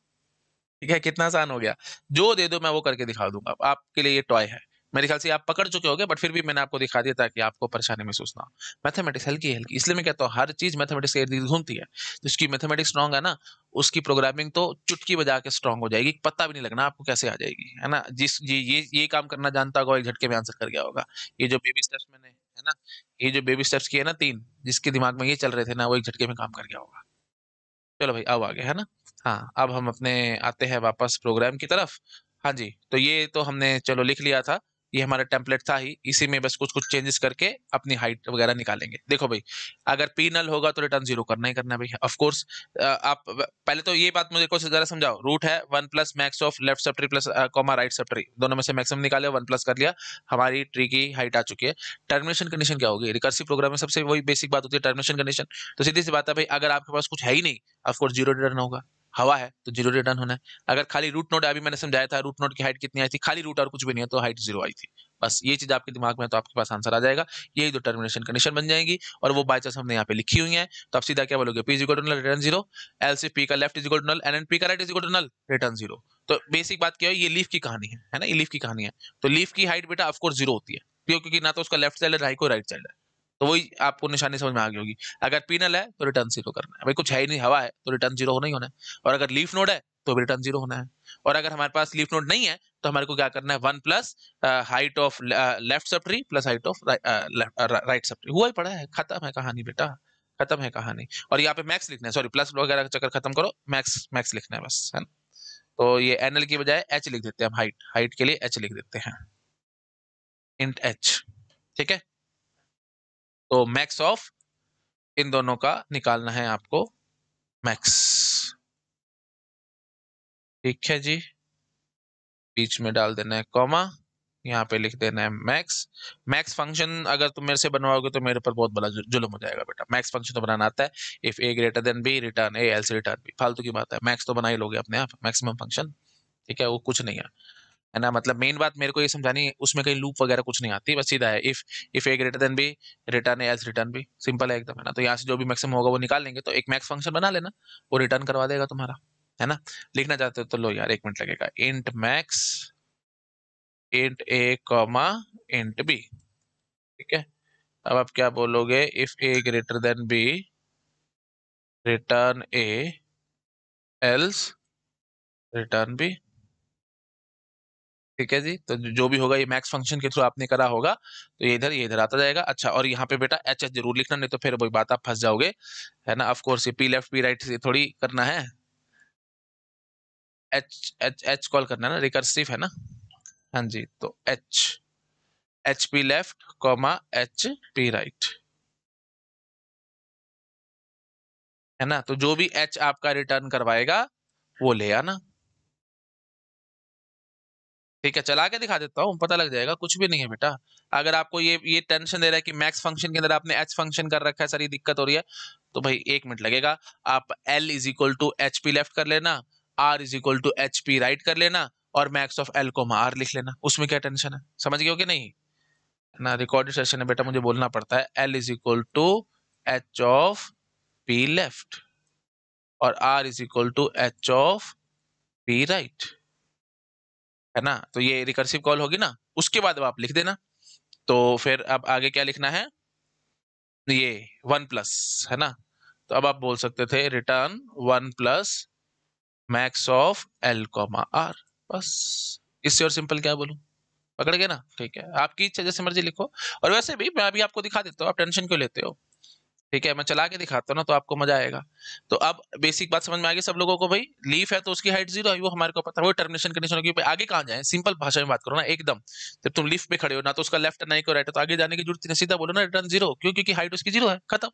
ठीक है कितना आसान हो गया जो दे दो मैं वो करके दिखा दूंगा आपके लिए ये टॉय है मेरे ख्याल से आप पकड़ चुके होंगे बट फिर भी मैंने आपको दिखा दिया ताकि आपको परेशानी महसूस ना हो मैथमेटिक्स हल्की हल्की इसलिए मैं कहता हूँ हर चीज मैथमेटिक्स के इर्द घूमती है जिसकी तो मैथमेटिक्स स्ट्रॉन्ग है ना उसकी प्रोग्रामिंग तो चुटकी बजा के स्ट्रॉन्ग हो जाएगी पता भी नहीं लगना आपको कैसे आ जाएगी है ना जिस ये ये, ये काम करना जानता होगा एक झटके में आंसर कर गया होगा ये जो बेबी स्टेप्स मैंने है ना ये जो बेबी स्टेप्स किए ना तीन जिसके दिमाग में ये चल रहे थे ना वो एक झटके में काम कर गया होगा चलो भाई अब आगे है ना हाँ अब हम अपने आते हैं वापस प्रोग्राम की तरफ हाँ जी तो ये तो हमने चलो लिख लिया था ये हमारा टेम्पलेट था ही इसी में बस कुछ कुछ चेंजेस करके अपनी हाइट वगैरह निकालेंगे देखो भाई अगर पी नल होगा तो रिटर्न जीरो करना ही करना भाई ऑफकोर्स आप पहले तो ये बात मुझे कोशिश जरा समझाओ रूट है one plus max of left subtree plus comma right subtree दोनों में से मैक्सिमम निकाले वन प्लस कर लिया हमारी ट्री की हाइट आ चुकी है टर्मिनेशन कंडीशन क्या होगी रिकर्सिव प्रोग्राम में सबसे वही बेसिक बात होती है टर्मिनेशन कंडीशन तो सीधी सी बात है भाई अगर आपके पास कुछ है ही नहीं ऑफकोर्स जीरो रिटर्न होगा हवा है तो जीरो रिटर्न होना है अगर खाली रूट नोट अभी मैंने समझाया था रूट नोट की हाइट कितनी आई थी खाली रूट और कुछ भी नहीं है तो हाइट जीरो आई थी बस ये चीज आपके दिमाग में तो आपके पास आंसर आ जाएगा यही दो टर्मिनेशन कंडीशन बन जाएगी और वो बाई चांस हमने यहाँ पे लिखी हुई है तो आप सीधा क्या बोलोगे P is equal return zero else P का left is to N N P का right is to return zero तो बेसिक बात क्या है ये लीफ की कहानी है है ना ये लीफ की कहानी है तो लीफ की हाइट बेटा ऑफकोर्स जीरो होती है क्योंकि ना तो उसका लेफ्ट साइड है राइट को राइट साइड है तो वही आपको निशानी समझ में आ गई होगी अगर पीनल है तो रिटर्न जीरो करना है भाई कुछ है ही नहीं हवा है तो रिटर्न जीरो होना ही होना है और अगर लीफ नोड है तो भी रिटर्न जीरो होना है और अगर हमारे पास लीफ नोड नहीं है तो हमारे को क्या करना है one plus height of left subtree plus height of right subtree हुआ ही पड़ा है खत्म है कहानी बेटा खत्म है कहानी और यहाँ पे मैक्स लिखना है सॉरी प्लस वगैरह का चक्कर खत्म करो मैक्स मैक्स लिखना है बस है ना तो ये एन की बजाय एच लिख देते हैं हम हाइट हाइट के लिए एच लिख देते हैं इंट एच ठीक है तो मैक्स ऑफ इन दोनों का निकालना है आपको मैक्स ठीक है जी बीच में डाल देना है कॉमा यहाँ पे लिख देना है मैक्स मैक्स फंक्शन अगर तुम मेरे से बनवाओगे तो मेरे पर बहुत बड़ा जुलम हो जाएगा बेटा मैक्स फंक्शन तो बनाना आता है if A greater than B return A else return B फालतू की बात है मैक्स तो बना ही लोगे अपने आप मैक्सिमम फंक्शन ठीक है वो कुछ नहीं है है ना मतलब मेन बात मेरे को ये समझानी उसमें कहीं लूप वगैरह कुछ नहीं आती बस सीधा है if if A greater than B return edge return भी सिंपल है एकदम है ना तो यहाँ से जो भी मैक्सिमम होगा वो निकाल लेंगे तो एक मैक्स फंक्शन बना लेना वो रिटर्न करवा देगा तुम्हारा है ना लिखना चाहते हो तो लो यार एक मिनट लगेगा int max int A comma int B ठीक है अब आप क्या बोलोगे if A greater than B return A else return B ठीक है जी तो जो भी होगा ये मैक्स फंक्शन के थ्रू आपने करा होगा तो ये इधर ये इधर आता जाएगा अच्छा और यहाँ पे बेटा एच एच जरूर लिखना नहीं तो फिर वही बात आप फंस जाओगे है ना ऑफ कोर्स ये पी लेफ्ट पी राइट से थोड़ी करना है एच एच एच कॉल करना है ना रिकर्सिव है ना हाँ जी तो H H P left comma H P right है ना तो जो भी एच आपका रिटर्न करवाएगा वो ले आना ठीक है चला के दिखा देता हूँ पता लग जाएगा कुछ भी नहीं है बेटा अगर आपको ये ये टेंशन दे रहा है कि मैक्स फंक्शन के अंदर आपने एच फंक्शन कर रखा है सारी दिक्कत हो रही है तो भाई एक मिनट लगेगा आप L is equal to H P left कर लेना R is equal to H P right कर लेना और मैक्स ऑफ एल को आर लिख लेना उसमें क्या टेंशन है समझ गए हो कि नहीं ना रिकॉर्डेड सेशन है बेटा मुझे बोलना पड़ता है L is equal to H of P left और R is equal to H of P right है ना तो ये रिकर्सिव कॉल होगी ना उसके बाद आप लिख देना तो फिर अब आगे क्या लिखना है ये वन प्लस है ना तो अब आप बोल सकते थे return one plus max of L comma R बस इससे और सिंपल क्या बोलूं पकड़ गए ना ठीक है आपकी इच्छा जैसे मर्जी लिखो और वैसे भी मैं अभी आपको दिखा देता हूँ आप टेंशन क्यों लेते हो ठीक है मैं चला के दिखाता हूँ ना तो आपको मजा आएगा तो अब बेसिक बात समझ में आ गई सब लोगों को भाई लीफ है तो उसकी हाइट जीरो है वो हमारे को पता है वो टर्मिनेशन कंडीशन होगी आगे कहाँ जाए सिंपल भाषा में बात करो ना एकदम जब तुम लीफ पे खड़े हो ना तो उसका लेफ्ट ना को राइट है तो आगे जाने की जरूरत नहीं सीधा बोलो ना रिटर्न जीरो क्यों क्योंकि हाइट उसकी जीरो है खत्म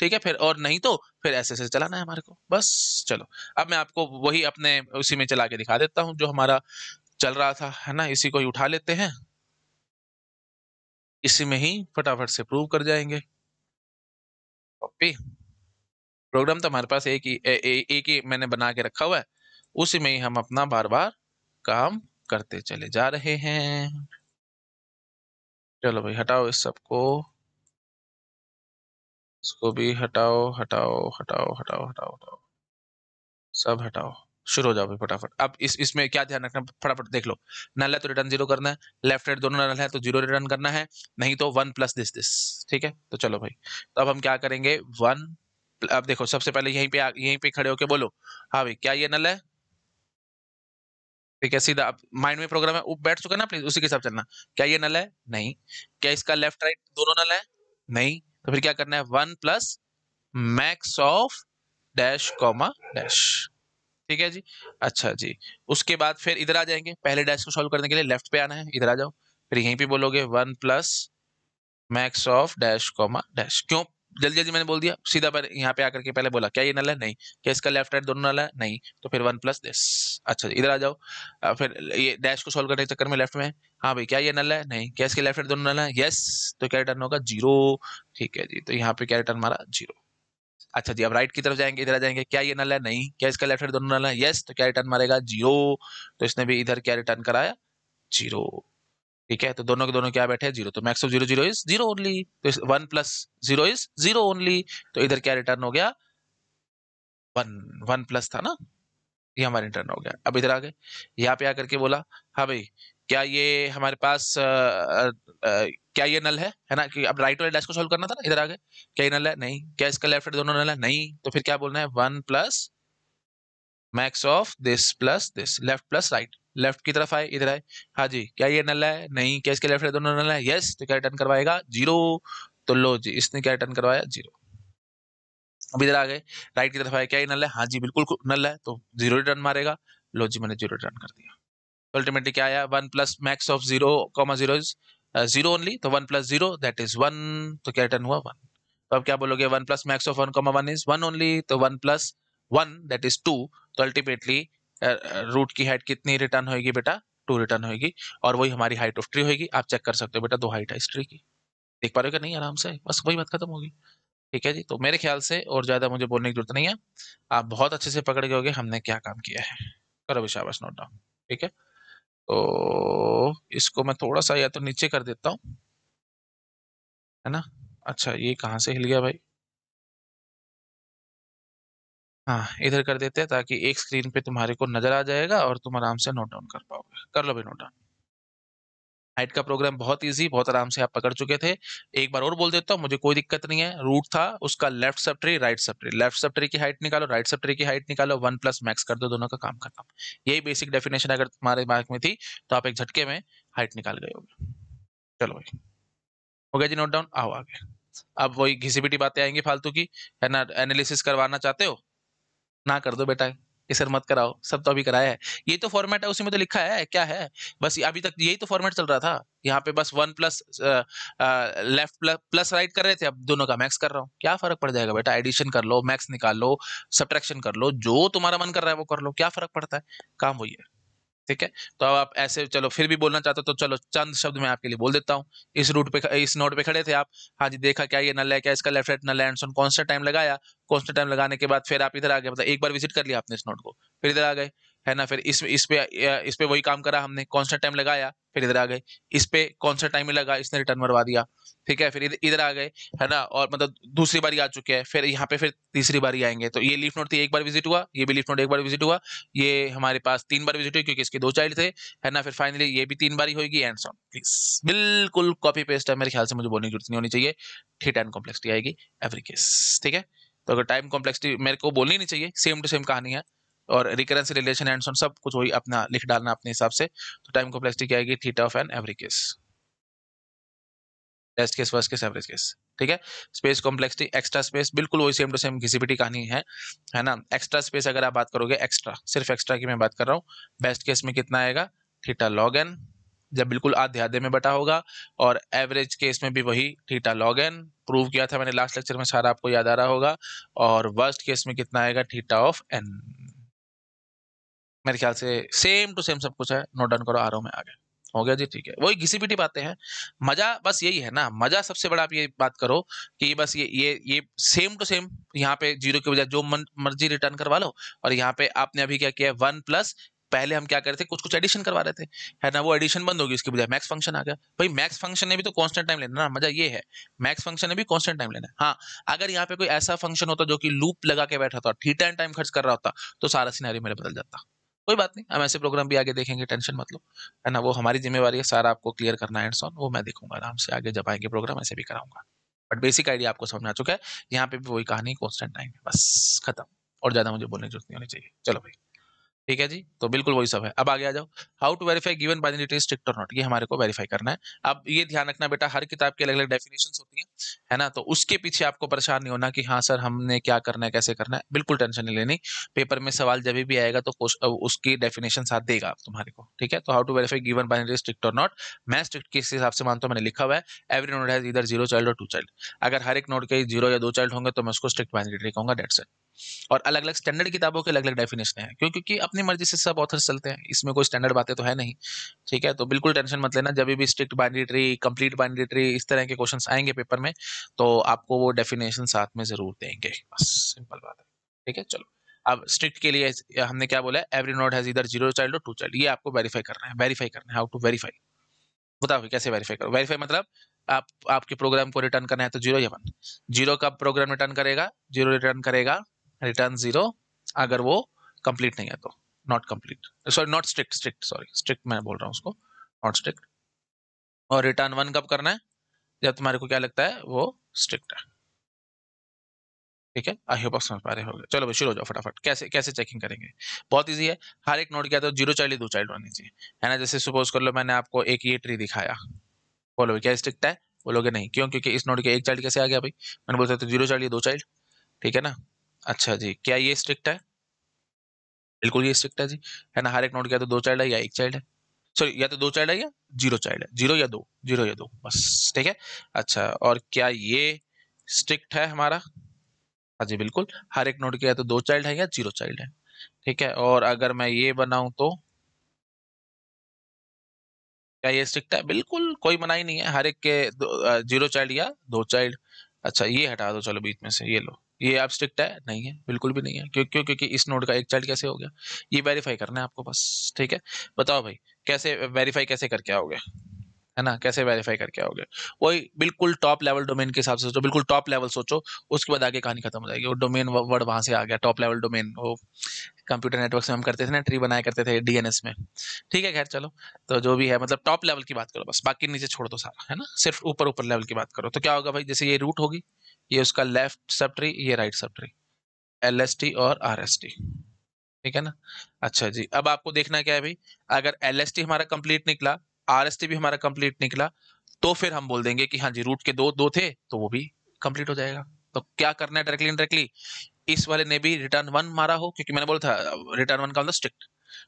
ठीक है फिर और नहीं तो फिर ऐसे ऐसे चलाना है हमारे को बस चलो अब मैं आपको वही अपने उसी में चला के दिखा देता हूँ जो हमारा चल रहा था है ना इसी को ही उठा लेते हैं इसी में ही फटाफट से प्रूव कर जाएंगे कॉपी प्रोग्राम तो हमारे पास एक ही ए, ए, एक ही मैंने बना के रखा हुआ है उसी में ही हम अपना बार बार काम करते चले जा रहे हैं चलो भाई हटाओ इस सबको इसको भी हटाओ हटाओ हटाओ हटाओ हटाओ हटाओ सब हटाओ शुरू हो जाओ फटाफट अब इस इसमें क्या ध्यान रखना फटाफट देख लो नल है तो रिटर्न जीरो करना है लेफ्ट राइट दोनों नल है तो जीरो रिटर्न करना है नहीं तो वन प्लस दिस दिस ठीक है तो चलो भाई तो अब हम क्या करेंगे वन अब देखो सबसे पहले यहीं पे यहीं पे खड़े होके बोलो हाँ भाई क्या ये नल है ठीक है सीधा अब माइंड में प्रोग्राम है बैठ चुका ना प्लीज उसी के हिसाब चलना क्या ये नल है नहीं क्या इसका लेफ्ट राइट दोनों नल है नहीं तो फिर क्या करना है one plus max of dash comma dash ठीक है जी अच्छा जी उसके बाद फिर इधर आ जाएंगे पहले डैश को सॉल्व करने के लिए लेफ्ट पे आना है इधर आ जाओ फिर यहीं पे बोलोगे one plus max of dash comma dash क्यों जल्दी जल्दी मैंने बोल दिया सीधा पर यहाँ पे आकर के पहले बोला क्या ये नल है नहीं क्या इसका लेफ्ट राइट दोनों नल है नहीं तो फिर वन प्लस दिस अच्छा इधर आ जाओ फिर ये डैश को सॉल्व करने के चक्कर में लेफ्ट में हाँ भाई क्या ये नल है नहीं क्या इसके लेफ्ट राइट दोनों नल है यस तो क्या रिटर्न होगा जीरो ठीक है जी तो यहाँ पे क्या रिटर्न हमारा जीरो अच्छा जी अब राइट की तरफ जाएंगे इधर आ जाएंगे क्या ये नल है नहीं क्या इसका लेफ्ट साइड दोनों नल है यस तो क्या रिटर्न मारेगा जीरो तो इसने भी इधर क्या रिटर्न कराया जीरो ठीक है तो दोनों के दोनों क्या बैठे जीरो तो max of zero zero is zero only तो one plus zero is zero only तो इधर क्या रिटर्न हो गया वन वन प्लस था ना ये हमारा रिटर्न हो गया अब इधर आ गए यहाँ पे आकर के बोला हाँ भाई क्या ये हमारे पास आ, आ, आ, क्या ये नल है है ना कि अब राइट वाले डैश को सॉल्व करना था ना इधर आगे क्या ये नल है नहीं क्या इसका लेफ्ट दोनों नल है नहीं तो फिर क्या बोलना है one plus max of this plus this left plus right left की तरफ आए इधर आए हाँ जी क्या ये नल है नहीं क्या इसके लेफ्ट दोनों नल है यस तो क्या रिटर्न करवाएगा जीरो तो लो जी इसने क्या रिटर्न करवाया जीरो अब इधर आ गए राइट की तरफ आए क्या ये नल है हाँ जी बिल्कुल नल है तो जीरो रिटर्न मारेगा लो जी मैंने जीरो रिटर्न कर दिया अल्टीमेटली क्या आया one plus max of zero comma zero is zero only तो one plus zero that is one तो क्या रिटर्न हुआ वन तो अब क्या बोलोगे one plus max of one comma one is one only तो one plus one that is two तो अल्टीमेटली रूट uh, uh, की हाइट कितनी रिटर्न होगी बेटा टू रिटर्न होगी और वही हमारी हाइट ऑफ ट्री होगी आप चेक कर सकते हो बेटा दो हाइट है इस ट्री की देख पा रहे हो क्या नहीं आराम से बस वही बात खत्म होगी ठीक है जी तो मेरे ख्याल से और ज्यादा मुझे बोलने की जरूरत नहीं है आप बहुत अच्छे से पकड़ गए हमने क्या काम किया है करो विशाबस नोट डाउन ठीक है तो इसको मैं थोड़ा सा या तो नीचे कर देता हूँ है ना अच्छा ये कहाँ से हिल गया भाई हाँ इधर कर देते हैं ताकि एक स्क्रीन पे तुम्हारे को नजर आ जाएगा और तुम आराम से नोट डाउन कर पाओगे कर लो भाई नोट डाउन हाइट का प्रोग्राम बहुत इजी बहुत आराम से आप पकड़ चुके थे एक बार और बोल देता हूँ मुझे कोई दिक्कत नहीं है रूट था उसका लेफ्ट सब राइट सब लेफ्ट सब की हाइट निकालो राइट सब की हाइट निकालो वन प्लस मैक्स कर दो दोनों का काम खत्म यही बेसिक डेफिनेशन अगर तुम्हारे मार्क में थी तो आप एक झटके में हाइट निकाल गए होगे चलो भाई हो गया जी नोट डाउन आओ आगे अब वही घिसी बिटी बातें आएंगी फालतू की है ना एनालिसिस करवाना चाहते हो ना कर दो बेटा ये सर मत कराओ सब तो अभी कराया है ये तो फॉर्मेट है उसी में तो लिखा है क्या है बस अभी तक यही तो फॉर्मेट चल रहा था यहाँ पे बस one plus left plus right कर रहे थे अब दोनों का मैक्स कर रहा हूँ क्या फर्क पड़ जाएगा बेटा एडिशन कर लो मैक्स निकाल लो सब्ट्रैक्शन कर लो जो तुम्हारा मन कर रहा है वो कर लो क्या फर्क पड़ता है काम वही है ठीक है तो अब आप ऐसे चलो फिर भी बोलना चाहते हो तो चलो चंद शब्द मैं आपके लिए बोल देता हूँ इस रूट पे इस नोट पे खड़े थे आप हाँ जी देखा क्या ये नल है क्या इसका लेफ्ट राइट नल एंड सा टाइम लगाया कौन सा टाइम लगाने के बाद फिर आप इधर आ गए मतलब एक बार विजिट कर लिया आपने इस नोट को फिर इधर आ गए है ना फिर इस इस पे इस पे वही काम करा हमने सा टाइम लगाया फिर इधर आ गए इस पे सा टाइम लगा इसने रिटर्न मरवा दिया ठीक है फिर इधर आ गए है ना और मतलब दूसरी बार आ चुके हैं फिर यहाँ पे फिर तीसरी बारी आएंगे तो ये लीफ नोट थी एक बार विजिट हुआ ये भी लीफ नोट एक बार विजिट हुआ ये हमारे पास तीन बार विजिट हुई क्योंकि इसके दो चाइल्ड थे है ना फिर फाइनली ये भी तीन बारी होगी एंड सॉन्ग प्लीज बिल्कुल कॉपी पेस्ट है मेरे ख्याल से मुझे बोलने की जरूरत नहीं होनी चाहिए थीटा एंड कॉम्प्लेक्सिटी आएगी एवरी केस ठीक है तो अगर टाइम कॉम्प्लेक्सिटी मेरे को बोलनी नहीं चाहिए सेम टू सेम कहानी है और रिकरेंस रिलेशन एंड सब कुछ वही अपना लिख डालना अपने हिसाब से तो टाइम कॉम्प्लेक्सिटी क्या आएगी theta of N every case test case worst case average case ठीक है स्पेस कॉम्प्लेक्सिटी एक्स्ट्रा स्पेस बिल्कुल वही सेम टू सेम घिसी कहानी है है ना एक्स्ट्रा स्पेस अगर आप बात करोगे एक्स्ट्रा सिर्फ एक्स्ट्रा की मैं बात कर रहा हूँ बेस्ट केस में कितना आएगा थीटा लॉग एन जब बिल्कुल आधे आधे में बटा होगा और एवरेज केस में भी वही थीटा लॉग एन प्रूव किया था मैंने लास्ट लेक्चर में सारा आपको याद आ रहा होगा और वर्स्ट केस में कितना आएगा थीटा ऑफ एन मेरे ख्याल से सेम टू सेम सब कुछ है नोट डाउन करो आरओ में आ गए हो गया जी ठीक है वही घिसी पीटी बातें हैं मजा बस यही है ना मजा सबसे बड़ा आप ये बात करो कि बस ये ये ये सेम टू सेम यहाँ पे जीरो के बजाय जो मन, मर्जी रिटर्न करवा लो और यहाँ पे आपने अभी क्या किया वन प्लस पहले हम क्या कर रहे थे कुछ कुछ एडिशन करवा रहे थे है ना वो एडिशन बंद होगी उसके बजाय मैक्स फंक्शन आ गया भाई मैक्स फंक्शन ने भी तो कांस्टेंट टाइम लेना ना मजा ये है मैक्स फंक्शन ने भी कांस्टेंट टाइम लेना हाँ अगर यहाँ पे कोई ऐसा फंक्शन होता जो कि लूप लगा के बैठा होता थीटा एंड टाइम खर्च कर रहा होता तो सारा सिनारी मेरा बदल जाता कोई बात नहीं हम ऐसे प्रोग्राम भी आगे देखेंगे टेंशन मत लो है ना वो हमारी जिम्मेवारी है सारा आपको क्लियर करना है एंड सॉन वो मैं देखूंगा आराम से आगे जब आएंगे प्रोग्राम ऐसे भी कराऊंगा बट बेसिक आइडिया आपको समझ आ चुका है यहाँ पे भी वही कहानी कॉन्स्टेंट आएंगे बस खत्म और ज्यादा मुझे बोलने की जरूरत नहीं होनी चाहिए चलो भाई ठीक है जी तो बिल्कुल वही सब है अब आगे आ जाओ how to verify given binary strict और नॉट ये हमारे को वेरीफाई करना है अब ये ध्यान रखना बेटा हर किताब की अलग अलग डेफिनेशन होती है है ना तो उसके पीछे आपको परेशान नहीं होना कि हाँ सर हमने क्या करना है कैसे करना है बिल्कुल टेंशन नहीं लेनी पेपर में सवाल जब भी आएगा तो उसकी डेफिनेशन साथ देगा तुम्हारे को ठीक है तो how to verify given binary strict और नॉट मैं स्ट्रिक्ट किस हिसाब से मानता हूँ मैंने लिखा हुआ है every node has either zero child और टू चाइल्ड अगर हर एक नोट के जीरो या दो चाइल्ड होंगे तो मैं उसको स्ट्रिक्ट बाइनरी कहूंगा डेट सेट और अलग अलग स्टैंडर्ड किताबों के अलग अलग डेफिनेशन है क्यों क्योंकि अपनी मर्जी से सब ऑथर्स चलते हैं इसमें कोई स्टैंडर्ड बातें तो है नहीं ठीक है तो बिल्कुल टेंशन मत लेना जब भी स्ट्रिक्ट बाइंडेटरी कंप्लीट बाइंडेटरी इस तरह के क्वेश्चन आएंगे पेपर में तो आपको वो डेफिनेशन साथ में ज़रूर देंगे बस सिंपल बात है ठीक है चलो अब स्ट्रिक्ट के लिए हमने क्या बोला every node has either zero child और टू चाइल्ड ये आपको वेरीफाई करना है वेरीफाई करना है हाउ टू वेरीफाई बताओ कैसे वेरीफाई करो वेरीफाई मतलब आप आपके प्रोग्राम को रिटर्न करना है तो जीरो या वन जीरो का प्रोग्राम रिटर्न करेगा जीरो रिटर्न करेगा रिटर्न जीरो अगर वो कंप्लीट नहीं है तो not complete sorry not strict strict sorry strict मैं बोल रहा हूँ उसको नॉट स्ट्रिक्ट और रिटर्न वन कब करना है जब तुम्हारे को क्या लगता है वो स्ट्रिक्ट है ठीक है आई होप समझ पा रहे चलो भाई शुरू हो जाओ फटाफट कैसे कैसे चेकिंग करेंगे बहुत इजी है हर एक नोड क्या तो जीरो चाइल्ड दो चाइल्ड होनी चाहिए है ना जैसे सपोज कर लो मैंने आपको एक ये ट्री दिखाया बोलो क्या स्ट्रिक्ट है बोलोगे नहीं क्यों क्योंकि इस नोड के एक चाइल्ड कैसे आ गया भाई मैंने बोलता था जीरो तो चाइल्ड दो चाइल्ड ठीक है ना अच्छा जी क्या ये स्ट्रिक्ट है बिल्कुल ये स्ट्रिक्ट है जी है ना हर एक नोट क्या तो दो चाइल्ड है या एक चाइल्ड है सॉरी या तो दो चाइल्ड है या जीरो चाइल्ड है जीरो या दो जीरो या दो बस ठीक है अच्छा और क्या ये स्ट्रिक्ट है हमारा हाँ जी बिल्कुल हर एक नोट के या तो दो चाइल्ड है या जीरो चाइल्ड है ठीक है और अगर मैं ये बनाऊ तो क्या ये स्ट्रिक्ट है बिल्कुल कोई मनाही ही नहीं है हर एक के जीरो चाइल्ड या दो चाइल्ड अच्छा ये हटा दो चलो बीच में से ये लो ये एब्स्ट्रिक्ट है नहीं है बिल्कुल भी नहीं है क्यों क्यों क्योंकि इस नोड का एक चाइल्ड कैसे हो गया ये वेरीफाई करना है आपको बस ठीक है बताओ भाई कैसे वेरीफाई कैसे करके आओगे है ना कैसे वेरीफाई करके आओगे वही बिल्कुल टॉप लेवल डोमेन के हिसाब से सोचो बिल्कुल टॉप लेवल सोचो उसके बाद आगे कहानी खत्म हो जाएगी वो डोमेन वर्ड वहाँ से आ गया टॉप लेवल डोमेन वो कंप्यूटर नेटवर्क से हम करते थे ना ट्री बनाया करते थे डीएनएस में ठीक है खैर चलो तो जो भी है मतलब टॉप लेवल की बात करो बस बाकी नीचे छोड़ दो सारा है ना सिर्फ ऊपर ऊपर लेवल की बात करो तो क्या होगा भाई जैसे ये रूट होगी ये उसका लेफ्ट सब ट्री ये right subtree L S T और आर एस टी ठीक है ना अच्छा जी अब आपको देखना क्या है भाई अगर एल एस टी हमारा कंप्लीट निकला आर एस टी भी हमारा कंप्लीट निकला तो फिर हम बोल देंगे कि हाँ जी रूट के दो दो थे तो वो भी कंप्लीट हो जाएगा तो क्या करना है डायरेक्टली इनडायरेक्टली इस वाले ने भी रिटर्न वन मारा हो क्योंकि मैंने बोला था रिटर्न वन का मतलब स्ट्रिक्ट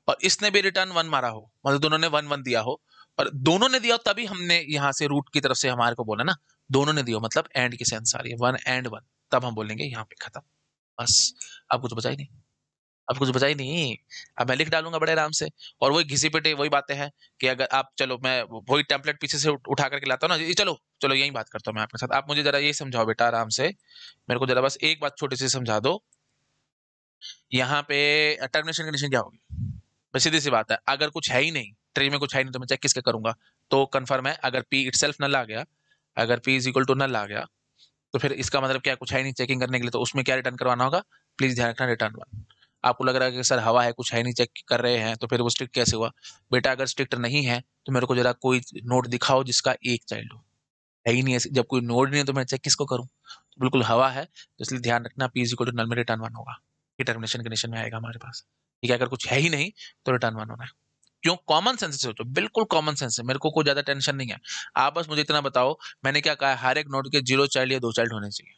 और इसने भी रिटर्न वन मारा हो मतलब दोनों ने वन वन दिया हो और दोनों ने दिया तभी हमने यहाँ से रूट की तरफ से हमारे को बोला ना दोनों ने दियो मतलब एंड की सेंस आ रही है वन एंड वन तब हम बोलेंगे यहाँ पे खत्म बस अब कुछ बचा ही नहीं अब कुछ बचा ही नहीं अब मैं लिख डालूंगा बड़े आराम से और वही घिसी पेटे वही बातें हैं कि अगर आप चलो मैं वही टेम्पलेट पीछे से उठा करके लाता हूँ ना चलो चलो यही बात करता हूँ मैं आपके साथ आप मुझे जरा ये समझाओ बेटा आराम से मेरे को जरा बस एक बात छोटी सी समझा दो यहाँ पे टर्मिनेशन कंडीशन क्या होगी बस सीधी सी बात है अगर कुछ है ही नहीं ट्री में कुछ है ही नहीं तो मैं चेक किसके करूंगा तो कन्फर्म है अगर पी इट सेल्फ नल आ गया अगर P is equal to null आ गया तो फिर इसका मतलब क्या कुछ है नहीं चेकिंग करने के लिए तो उसमें क्या रिटर्न करवाना होगा प्लीज ध्यान रखना रिटर्न वन आपको लग रहा है कि सर हवा है कुछ है नहीं चेक कर रहे हैं तो फिर वो स्ट्रिक्ट कैसे हुआ बेटा अगर स्ट्रिक्ट नहीं है तो मेरे को जरा कोई नोट दिखाओ जिसका एक चाइल्ड हो है ही नहीं है जब कोई नोट नहीं है तो मैं चेक किसको करूँ तो बिल्कुल हवा है तो इसलिए ध्यान रखना पी इक्वल टू नल में रिटर्न वन होगा टर्मिनेशन कंडीशन में आएगा हमारे पास ठीक है अगर कुछ है ही नहीं तो रिटर्न वन होना है क्यों कॉमन सेंस से हो तो बिल्कुल कॉमन सेंस है मेरे को कोई ज्यादा टेंशन नहीं है आप बस मुझे इतना बताओ मैंने क्या कहा हर एक नोट के जीरो चाइल्ड या दो चाइल्ड होने चाहिए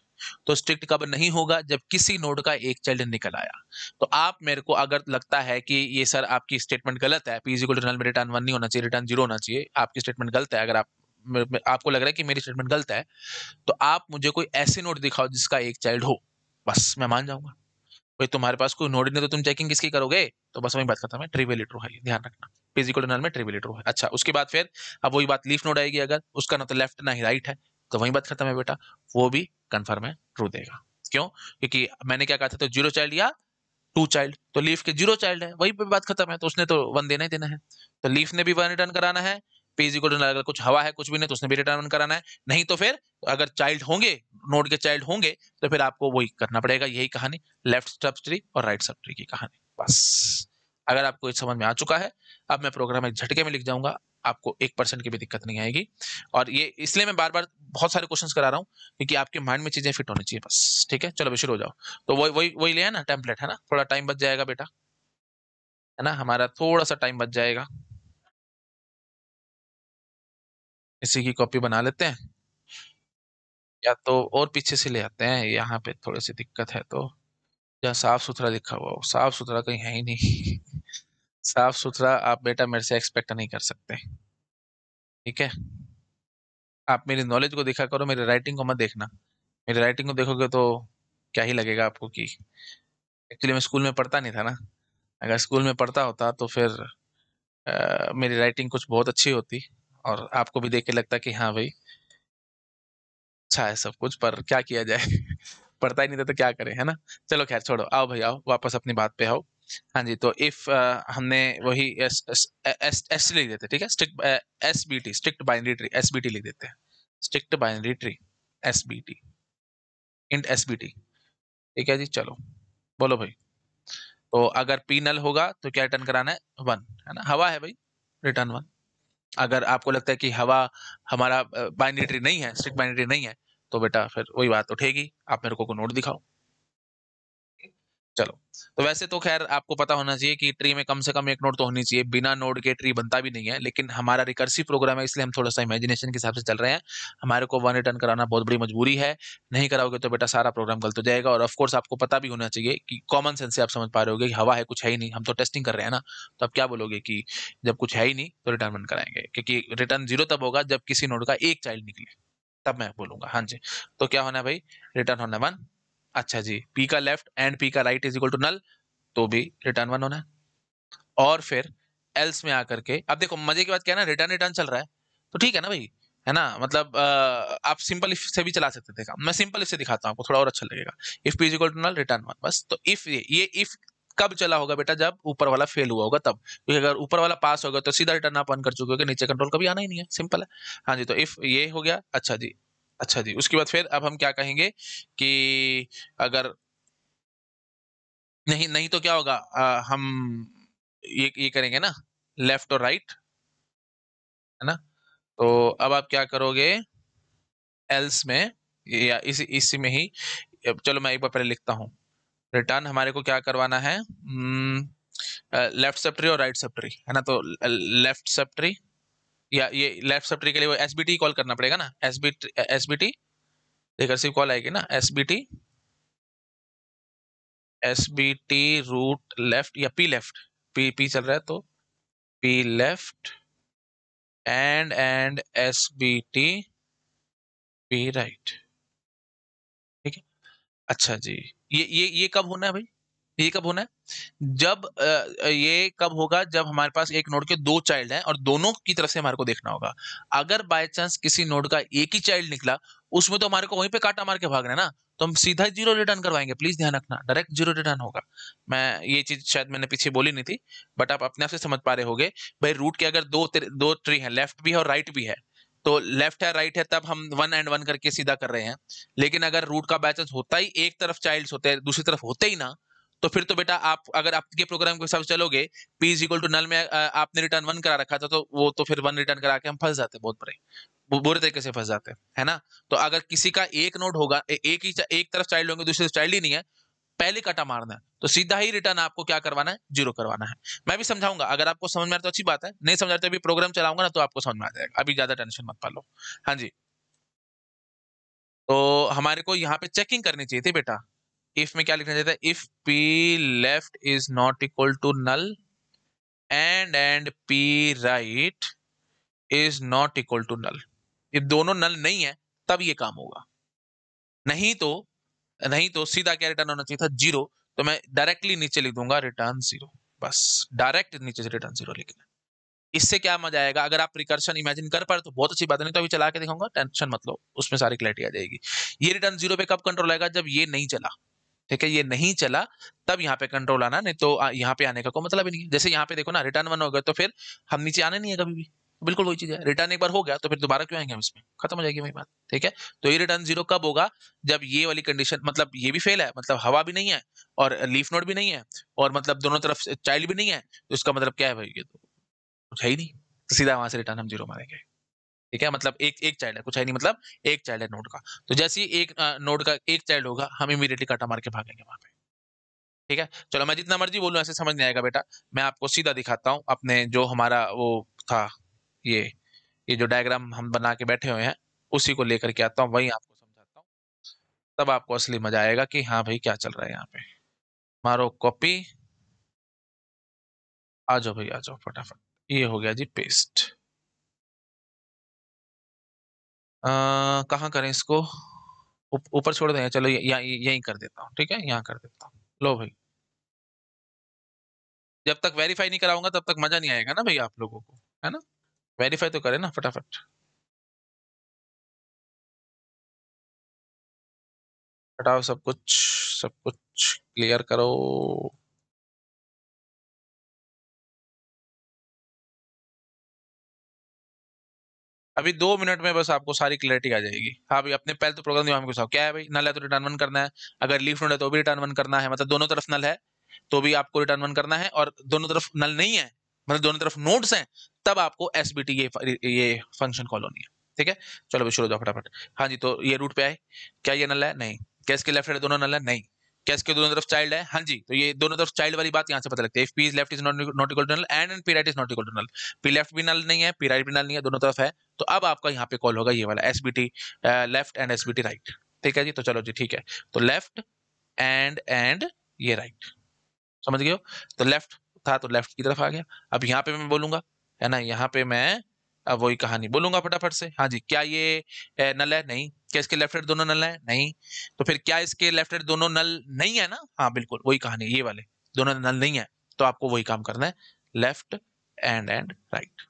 तो स्ट्रिक्ट कब नहीं होगा जब किसी नोड का एक चाइल्ड निकल आया तो आप मेरे को अगर लगता है कि ये सर आपकी स्टेटमेंट गलत है पी इजिकल रिटर्न में रिटर्न वन नहीं होना चाहिए रिटर्न जीरो होना चाहिए आपकी स्टेटमेंट गलत है अगर आप आपको लग रहा है कि मेरी स्टेटमेंट गलत है तो आप मुझे कोई ऐसे नोट दिखाओ जिसका एक चाइल्ड हो बस मैं मान जाऊंगा भाई तुम्हारे पास कोई नोड नहीं तो तुम चेकिंग किसकी करोगे तो बस वही बात खत्म है ट्रिवल इलेक्ट्रो है ध्यान रखना फिजिकल टनल में ट्रिवल इलेक्ट्रो है अच्छा उसके बाद फिर अब वही बात लीफ नोड आएगी अगर उसका ना तो लेफ्ट ना ही राइट है तो वही बात खत्म है बेटा वो भी कंफर्म है ट्रू देगा क्यों क्योंकि मैंने क्या कहा था तो जीरो चाइल्ड या टू चाइल्ड तो लीफ के जीरो चाइल्ड है वही बात खत्म है तो उसने तो वन देना ही देना है तो लीफ ने भी वन रिटर्न कराना है पेजी को अगर कुछ हवा है कुछ भी नहीं तो उसने भी रिटर्न ऑन कराना है नहीं तो फिर अगर चाइल्ड होंगे नोड के चाइल्ड होंगे तो फिर आपको वही करना पड़ेगा यही कहानी लेफ्ट सब ट्री और राइट सब ट्री की कहानी बस अगर आपको इस समझ में आ चुका है अब मैं प्रोग्राम एक झटके में लिख जाऊंगा आपको एक परसेंट की भी दिक्कत नहीं आएगी और ये इसलिए मैं बार बार बहुत सारे क्वेश्चंस करा रहा हूँ क्योंकि आपके माइंड में चीजें फिट होनी चाहिए बस ठीक है चलो शुरू हो जाओ तो वही वही वही लिया ना टेम्पलेट है ना थोड़ा टाइम बच जाएगा बेटा है ना हमारा थोड़ा सा टाइम बच जाएगा इसी की कॉपी बना लेते हैं या तो और पीछे से ले आते हैं यहाँ पे थोड़ी सी दिक्कत है तो जहाँ साफ सुथरा लिखा हुआ हो साफ सुथरा कहीं है ही नहीं साफ सुथरा आप बेटा मेरे से एक्सपेक्ट नहीं कर सकते ठीक है आप मेरी नॉलेज को देखा करो मेरी राइटिंग को मत देखना मेरी राइटिंग को देखोगे तो क्या ही लगेगा आपको कि एक्चुअली मैं स्कूल में पढ़ता नहीं था ना अगर स्कूल में पढ़ता होता तो फिर आ, मेरी राइटिंग कुछ बहुत अच्छी होती और आपको भी देख के लगता है कि हाँ भाई अच्छा है सब कुछ पर क्या किया जाए पढ़ता ही नहीं था तो क्या करें है ना चलो खैर छोड़ो आओ भाई आओ वापस अपनी बात पे आओ हाँ जी तो इफ हमने वही एस एस एस लिख देते ठीक है strict S B T strict binary tree S B T लिख देते हैं strict binary tree S B T int S B T ठीक है जी चलो बोलो भाई तो अगर पी नल होगा तो क्या रिटर्न कराना है वन है ना हवा है भाई रिटर्न वन अगर आपको लगता है कि हवा हमारा बाइनेटरी नहीं है स्ट्रिक्ट बाइनेटरी नहीं है तो बेटा फिर वही बात उठेगी आप मेरे को नोट दिखाओ चलो तो वैसे तो खैर आपको पता होना चाहिए कि ट्री में कम से कम एक नोड तो होनी चाहिए बिना नोड के ट्री बनता भी नहीं है लेकिन हमारा रिकर्सिव प्रोग्राम है इसलिए हम थोड़ा सा इमेजिनेशन के हिसाब से चल रहे हैं हमारे को वन रिटर्न कराना बहुत बड़ी मजबूरी है नहीं कराओगे तो बेटा सारा प्रोग्राम गलत हो जाएगा और ऑफकोर्स आपको पता भी होना चाहिए कि कॉमन सेंस से आप समझ पा रहे हो कि हवा है कुछ है ही नहीं हम तो टेस्टिंग कर रहे हैं ना तो आप क्या बोलोगे कि जब कुछ है ही नहीं तो रिटर्न बन कराएंगे क्योंकि रिटर्न जीरो तब होगा जब किसी नोड का एक चाइल्ड निकले तब मैं बोलूंगा हाँ जी तो क्या होना है भाई रिटर्न होना वन अच्छा जी पी का लेफ्ट एंड पी का right is equal to null तो भी रिटर्न वन होना है और फिर एल्स में आकर के अब देखो मजे की बात क्या है ना रिटर्न रिटर्न चल रहा है तो ठीक है ना भाई है ना मतलब आप सिंपल इफ से भी चला सकते थे मैं सिंपल इफ से दिखाता हूँ आपको थोड़ा और अच्छा लगेगा if P is equal to null return one बस तो इफ ये ये इफ कब चला होगा बेटा जब ऊपर वाला फेल हुआ होगा तब क्योंकि अगर ऊपर वाला पास होगा तो सीधा रिटर्न आप ऑन कर चुके होगा नीचे कंट्रोल कभी आना ही नहीं है सिंपल है हाँ जी तो इफ ये हो गया अच्छा जी अच्छा जी उसके बाद फिर अब हम क्या कहेंगे कि अगर नहीं नहीं तो क्या होगा आ, हम ये ये करेंगे ना लेफ्ट और राइट है ना तो अब आप क्या करोगे एल्स में या इसी इसी में ही चलो मैं एक बार पहले लिखता हूँ रिटर्न हमारे को क्या करवाना है लेफ्ट सब ट्री और राइट सब ट्री है ना तो लेफ्ट सब ट्री या ये लेफ्ट सब ट्री के लिए वो एस कॉल करना पड़ेगा ना S B S B T recursive call आएगी ना S B T S B T root left या पी लेफ्ट पी पी चल रहा है तो P left and and S B T P right ठीक है अच्छा जी ये ये ये कब होना है भाई ये कब होना है जब ये कब होगा जब हमारे पास एक नोड के दो चाइल्ड हैं और दोनों की तरफ से हमारे को देखना होगा अगर बाय चांस किसी नोड का एक ही चाइल्ड निकला उसमें तो हमारे को वहीं पे काटा मार के भागना है ना तो हम सीधा जीरो रिटर्न करवाएंगे प्लीज ध्यान रखना डायरेक्ट जीरो रिटर्न होगा मैं ये चीज शायद मैंने पीछे बोली नहीं थी बट आप अपने आप से समझ पा रहे गए भाई रूट के अगर दो दो ट्री है लेफ्ट भी है और राइट भी है तो लेफ्ट है राइट है तब हम वन एंड वन करके सीधा कर रहे हैं लेकिन अगर रूट का बैचेस होता ही एक तरफ चाइल्ड होते हैं दूसरी तरफ होते ही ना तो फिर तो बेटा आप अगर आपके प्रोग्राम के हिसाब से चलोगे P is equal to null में आपने रिटर्न वन करा रखा था तो वो तो फिर वन रिटर्न करा के हम फंस जाते बहुत बड़े बुरे तरीके से फंस जाते हैं है ना तो अगर किसी का एक नोट होगा एक ही एक तरफ चाइल्ड होंगे दूसरी चाइल्ड ही नहीं है पहले कटा मारना है तो सीधा ही रिटर्न आपको क्या करवाना है जीरो करवाना है मैं भी समझाऊंगा अगर आपको समझ में आए तो अच्छी बात है नहीं समझ आते तो अभी प्रोग्राम चलाऊंगा ना तो आपको समझ में आ जाएगा अभी ज्यादा टेंशन मत पालो हाँ जी तो हमारे को यहाँ पे चेकिंग करनी चाहिए थी बेटा इफ में क्या लिखना चाहता है if P left is not equal to null and and P right is not equal to null ये दोनों नल नहीं है तब ये काम होगा नहीं तो नहीं तो सीधा क्या रिटर्न होना चाहिए था जीरो तो मैं डायरेक्टली नीचे लिख दूंगा रिटर्न जीरो बस डायरेक्ट नीचे से रिटर्न जीरो लिखना इससे क्या मजा आएगा अगर आप रिकर्शन इमेजिन कर पाए तो बहुत अच्छी बात नहीं तो अभी चला के दिखाऊंगा टेंशन मतलब उसमें सारी क्लैरिटी आ जाएगी ये रिटर्न जीरो पे कब कंट्रोल आएगा जब ये नहीं चला ठीक है ये नहीं चला तब यहाँ पे कंट्रोल आना नहीं तो यहाँ पे आने का कोई मतलब ही नहीं है जैसे यहाँ पे देखो ना रिटर्न वन हो गया तो फिर हम नीचे आने नहीं है कभी भी बिल्कुल वही चीज है रिटर्न एक बार हो गया तो फिर दोबारा क्यों आएंगे हम इसमें खत्म हो जाएगी वही बात ठीक है तो ये रिटर्न जीरो कब होगा जब ये वाली कंडीशन मतलब ये भी फेल है मतलब हवा भी नहीं है और लीफ नोट भी नहीं है और मतलब दोनों तरफ चाइल्ड भी नहीं है तो इसका मतलब क्या है भाई ये तो है ही नहीं तो सीधा वहां से रिटर्न हम जीरो मारेंगे ठीक है मतलब एक एक चाइल्ड है कुछ है नहीं मतलब एक चाइल्ड है नोड का तो जैसे ही एक नोड का एक चाइल्ड होगा हम इमीडिएटली काटा मार के भागेंगे वहां पे ठीक है चलो मैं जितना मर्जी बोलूँ ऐसे समझ नहीं आएगा बेटा मैं आपको सीधा दिखाता हूँ अपने जो हमारा वो था ये ये जो डायग्राम हम बना के बैठे हुए हैं उसी को लेकर के आता हूँ वही आपको समझाता हूँ तब आपको असली मजा आएगा कि हाँ भाई क्या चल रहा है यहाँ पे मारो कॉपी आ जाओ भाई आ जाओ फटाफट ये हो गया जी पेस्ट कहाँ करें इसको ऊपर छोड़ दें चलो यहाँ यहीं कर देता हूँ ठीक है यहाँ कर देता हूँ लो भाई जब तक वेरीफाई नहीं कराऊंगा तब तक मजा नहीं आएगा ना भाई आप लोगों को है ना वेरीफाई तो करें ना फटाफट हटाओ सब कुछ सब कुछ क्लियर करो अभी दो मिनट में बस आपको सारी क्लैरिटी आ जाएगी हाँ भाई अपने पहले तो प्रोग्राम दिमाग में घुसाओ क्या है भाई नल है तो रिटर्न वन करना है अगर लीफ नोड है तो भी रिटर्न वन करना है मतलब दोनों तरफ नल है तो भी आपको रिटर्न वन करना है और दोनों तरफ नल नहीं है मतलब दोनों तरफ नोट्स हैं तब आपको एस ये ये फंक्शन कॉल होनी है ठीक है चलो भाई शुरू हो जाओ फटाफट हाँ जी तो ये रूट पे आए क्या ये नल है नहीं क्या इसके लेफ्ट है दोनों नल है नहीं क्या इसके दोनों तरफ चाइल्ड है हाँ जी तो ये दोनों तरफ चाइल्ड वाली बात यहाँ से पता लगती है if P is left is not equal to null and and P right is not equal to null P left भी नल नहीं है पी राइट भी नल नहीं है दोनों तरफ है तो अब आपका यहाँ पे कॉल होगा ये वाला S B T left and S B T right ठीक है जी तो चलो जी ठीक है तो लेफ्ट एंड एंड ये राइट समझ गए तो लेफ्ट था तो लेफ्ट की तरफ आ गया अब यहाँ पे मैं बोलूंगा है ना यहाँ पे मैं अब वही कहानी बोलूंगा फटाफट से हाँ जी क्या ये नल है नहीं क्या इसके लेफ्ट हेड दोनों नल है नहीं तो फिर क्या इसके लेफ्ट हेड दोनों नल नहीं है ना हाँ बिल्कुल वही कहानी ये वाले दोनों नल नहीं है तो आपको वही काम करना है लेफ्ट एंड एंड राइट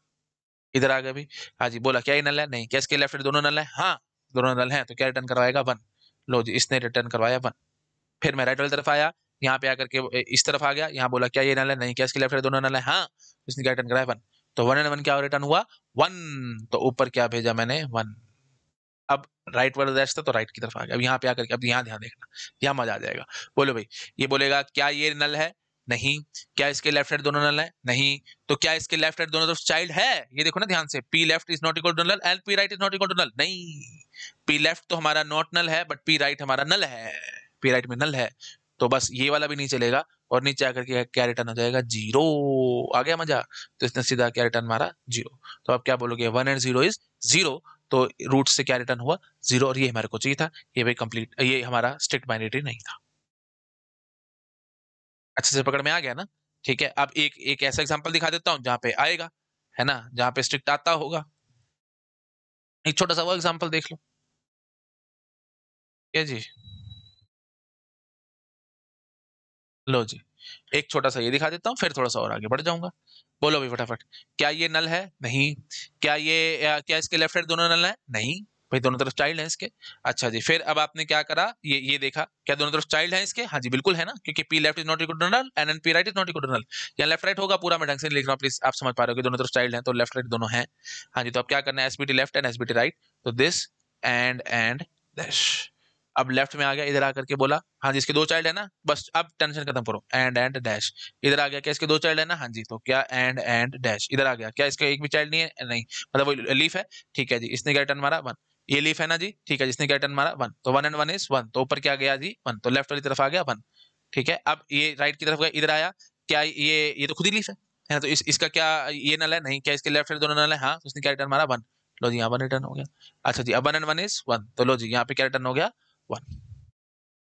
इधर आ गए भी हाँ जी बोला क्या ये नल है नहीं क्या इसके लेफ्ट हेड दोनों नल है हाँ दोनों नल है तो क्या रिटर्न करवाएगा वन लो जी इसने रिटर्न करवाया वन फिर मैं राइट वाली तरफ आया यहाँ पे आकर के इस तरफ आ गया यहाँ बोला क्या ये नल है नहीं क्या इसके लेफ्ट हेड दोनों नल है हाँ इसने क्या रिटर्न कराया वन तो वन एंड वन क्या रिटर्न हुआ वन तो ऊपर क्या भेजा मैंने वन अब राइट वाला डैश था तो राइट की तरफ आ गया अब यहाँ पे आकर अब यहाँ ध्यान देखना यहाँ मजा आ जाएगा बोलो भाई ये बोलेगा क्या ये नल है नहीं क्या इसके लेफ्ट साइड दोनों नल है नहीं तो क्या इसके लेफ्ट साइड दोनों तरफ चाइल्ड है ये देखो ना ध्यान से P left is not equal to null and P right is not equal to null नहीं पी लेफ्ट तो हमारा नॉट नल है बट पी राइट हमारा नल है पी राइट में नल है तो बस ये वाला भी नहीं चलेगा और नीचे आकर के क्या रिटर्न हो जाएगा जीरो आ गया मजा तो इसने सीधा क्या रिटर्न मारा जीरो तो आप क्या बोलोगे one and zero is zero तो रूट से क्या रिटर्न हुआ जीरो और ये हमारे को चाहिए था ये भाई कंप्लीट ये हमारा स्ट्रिक्ट माइनेटरी नहीं था अच्छे से पकड़ में आ गया ना ठीक है अब एक एक ऐसा एग्जाम्पल दिखा देता हूँ जहां पे आएगा है ना जहां पे स्ट्रिक्ट आता होगा एक छोटा सा वो एग्जाम्पल देख लो क्या जी लो जी एक छोटा सा ये दिखा देता हूँ फिर थोड़ा सा और आगे बढ़ जाऊंगा बोलो भी फटाफट क्या ये नल है नहीं क्या ये क्या इसके लेफ्ट हैंड दोनों नल है नहीं भाई दोनों तरफ चाइल्ड है इसके अच्छा जी फिर अब आपने क्या करा ये ये देखा क्या दोनों तरफ चाइल्ड है इसके हाँ जी बिल्कुल है ना क्योंकि P left is not equal to null and and P right is not equal to null या लेफ्ट राइट होगा पूरा मैं ढंग से लिख रहा हूँ प्लीज आप समझ पा रहे हो दोनों तरफ चाइल्ड है तो लेफ्ट राइट दोनों है हाँ जी तो आप क्या करना है SBT left and SBT right तो दिस एंड एंड दिस अब लेफ्ट में आ गया इधर आकर के बोला हाँ जी इसके दो चाइल्ड है ना बस अब टेंशन खत्म करो एंड एंड डैश इधर आ गया क्या इसके दो चाइल्ड है ना हाँ जी तो क्या एंड एंड डैश इधर आ गया क्या इसका एक भी चाइल्ड नहीं है नहीं मतलब वो लीफ है ठीक है जी इसने क्या टर्न मारा वन ये लीफ है ना जी ठीक है जिसने क्या टर्न मारा वन तो one and one is one तो ऊपर क्या गया जी वन तो लेफ्ट वाली तरफ आ गया वन ठीक है अब ये राइट की तरफ गया इधर आया क्या ये ये तो खुद ही लीफ है ना तो इस, इसका क्या ये नल है नहीं क्या इसके लेफ्ट साइड दोनों नल है हाँ तो क्या रिटर्न मारा वन लो जी यहाँ वन रिटर्न हो गया अच्छा जी अब one and one is one तो लो जी यहाँ पे क्या रिटर्न हो गया वन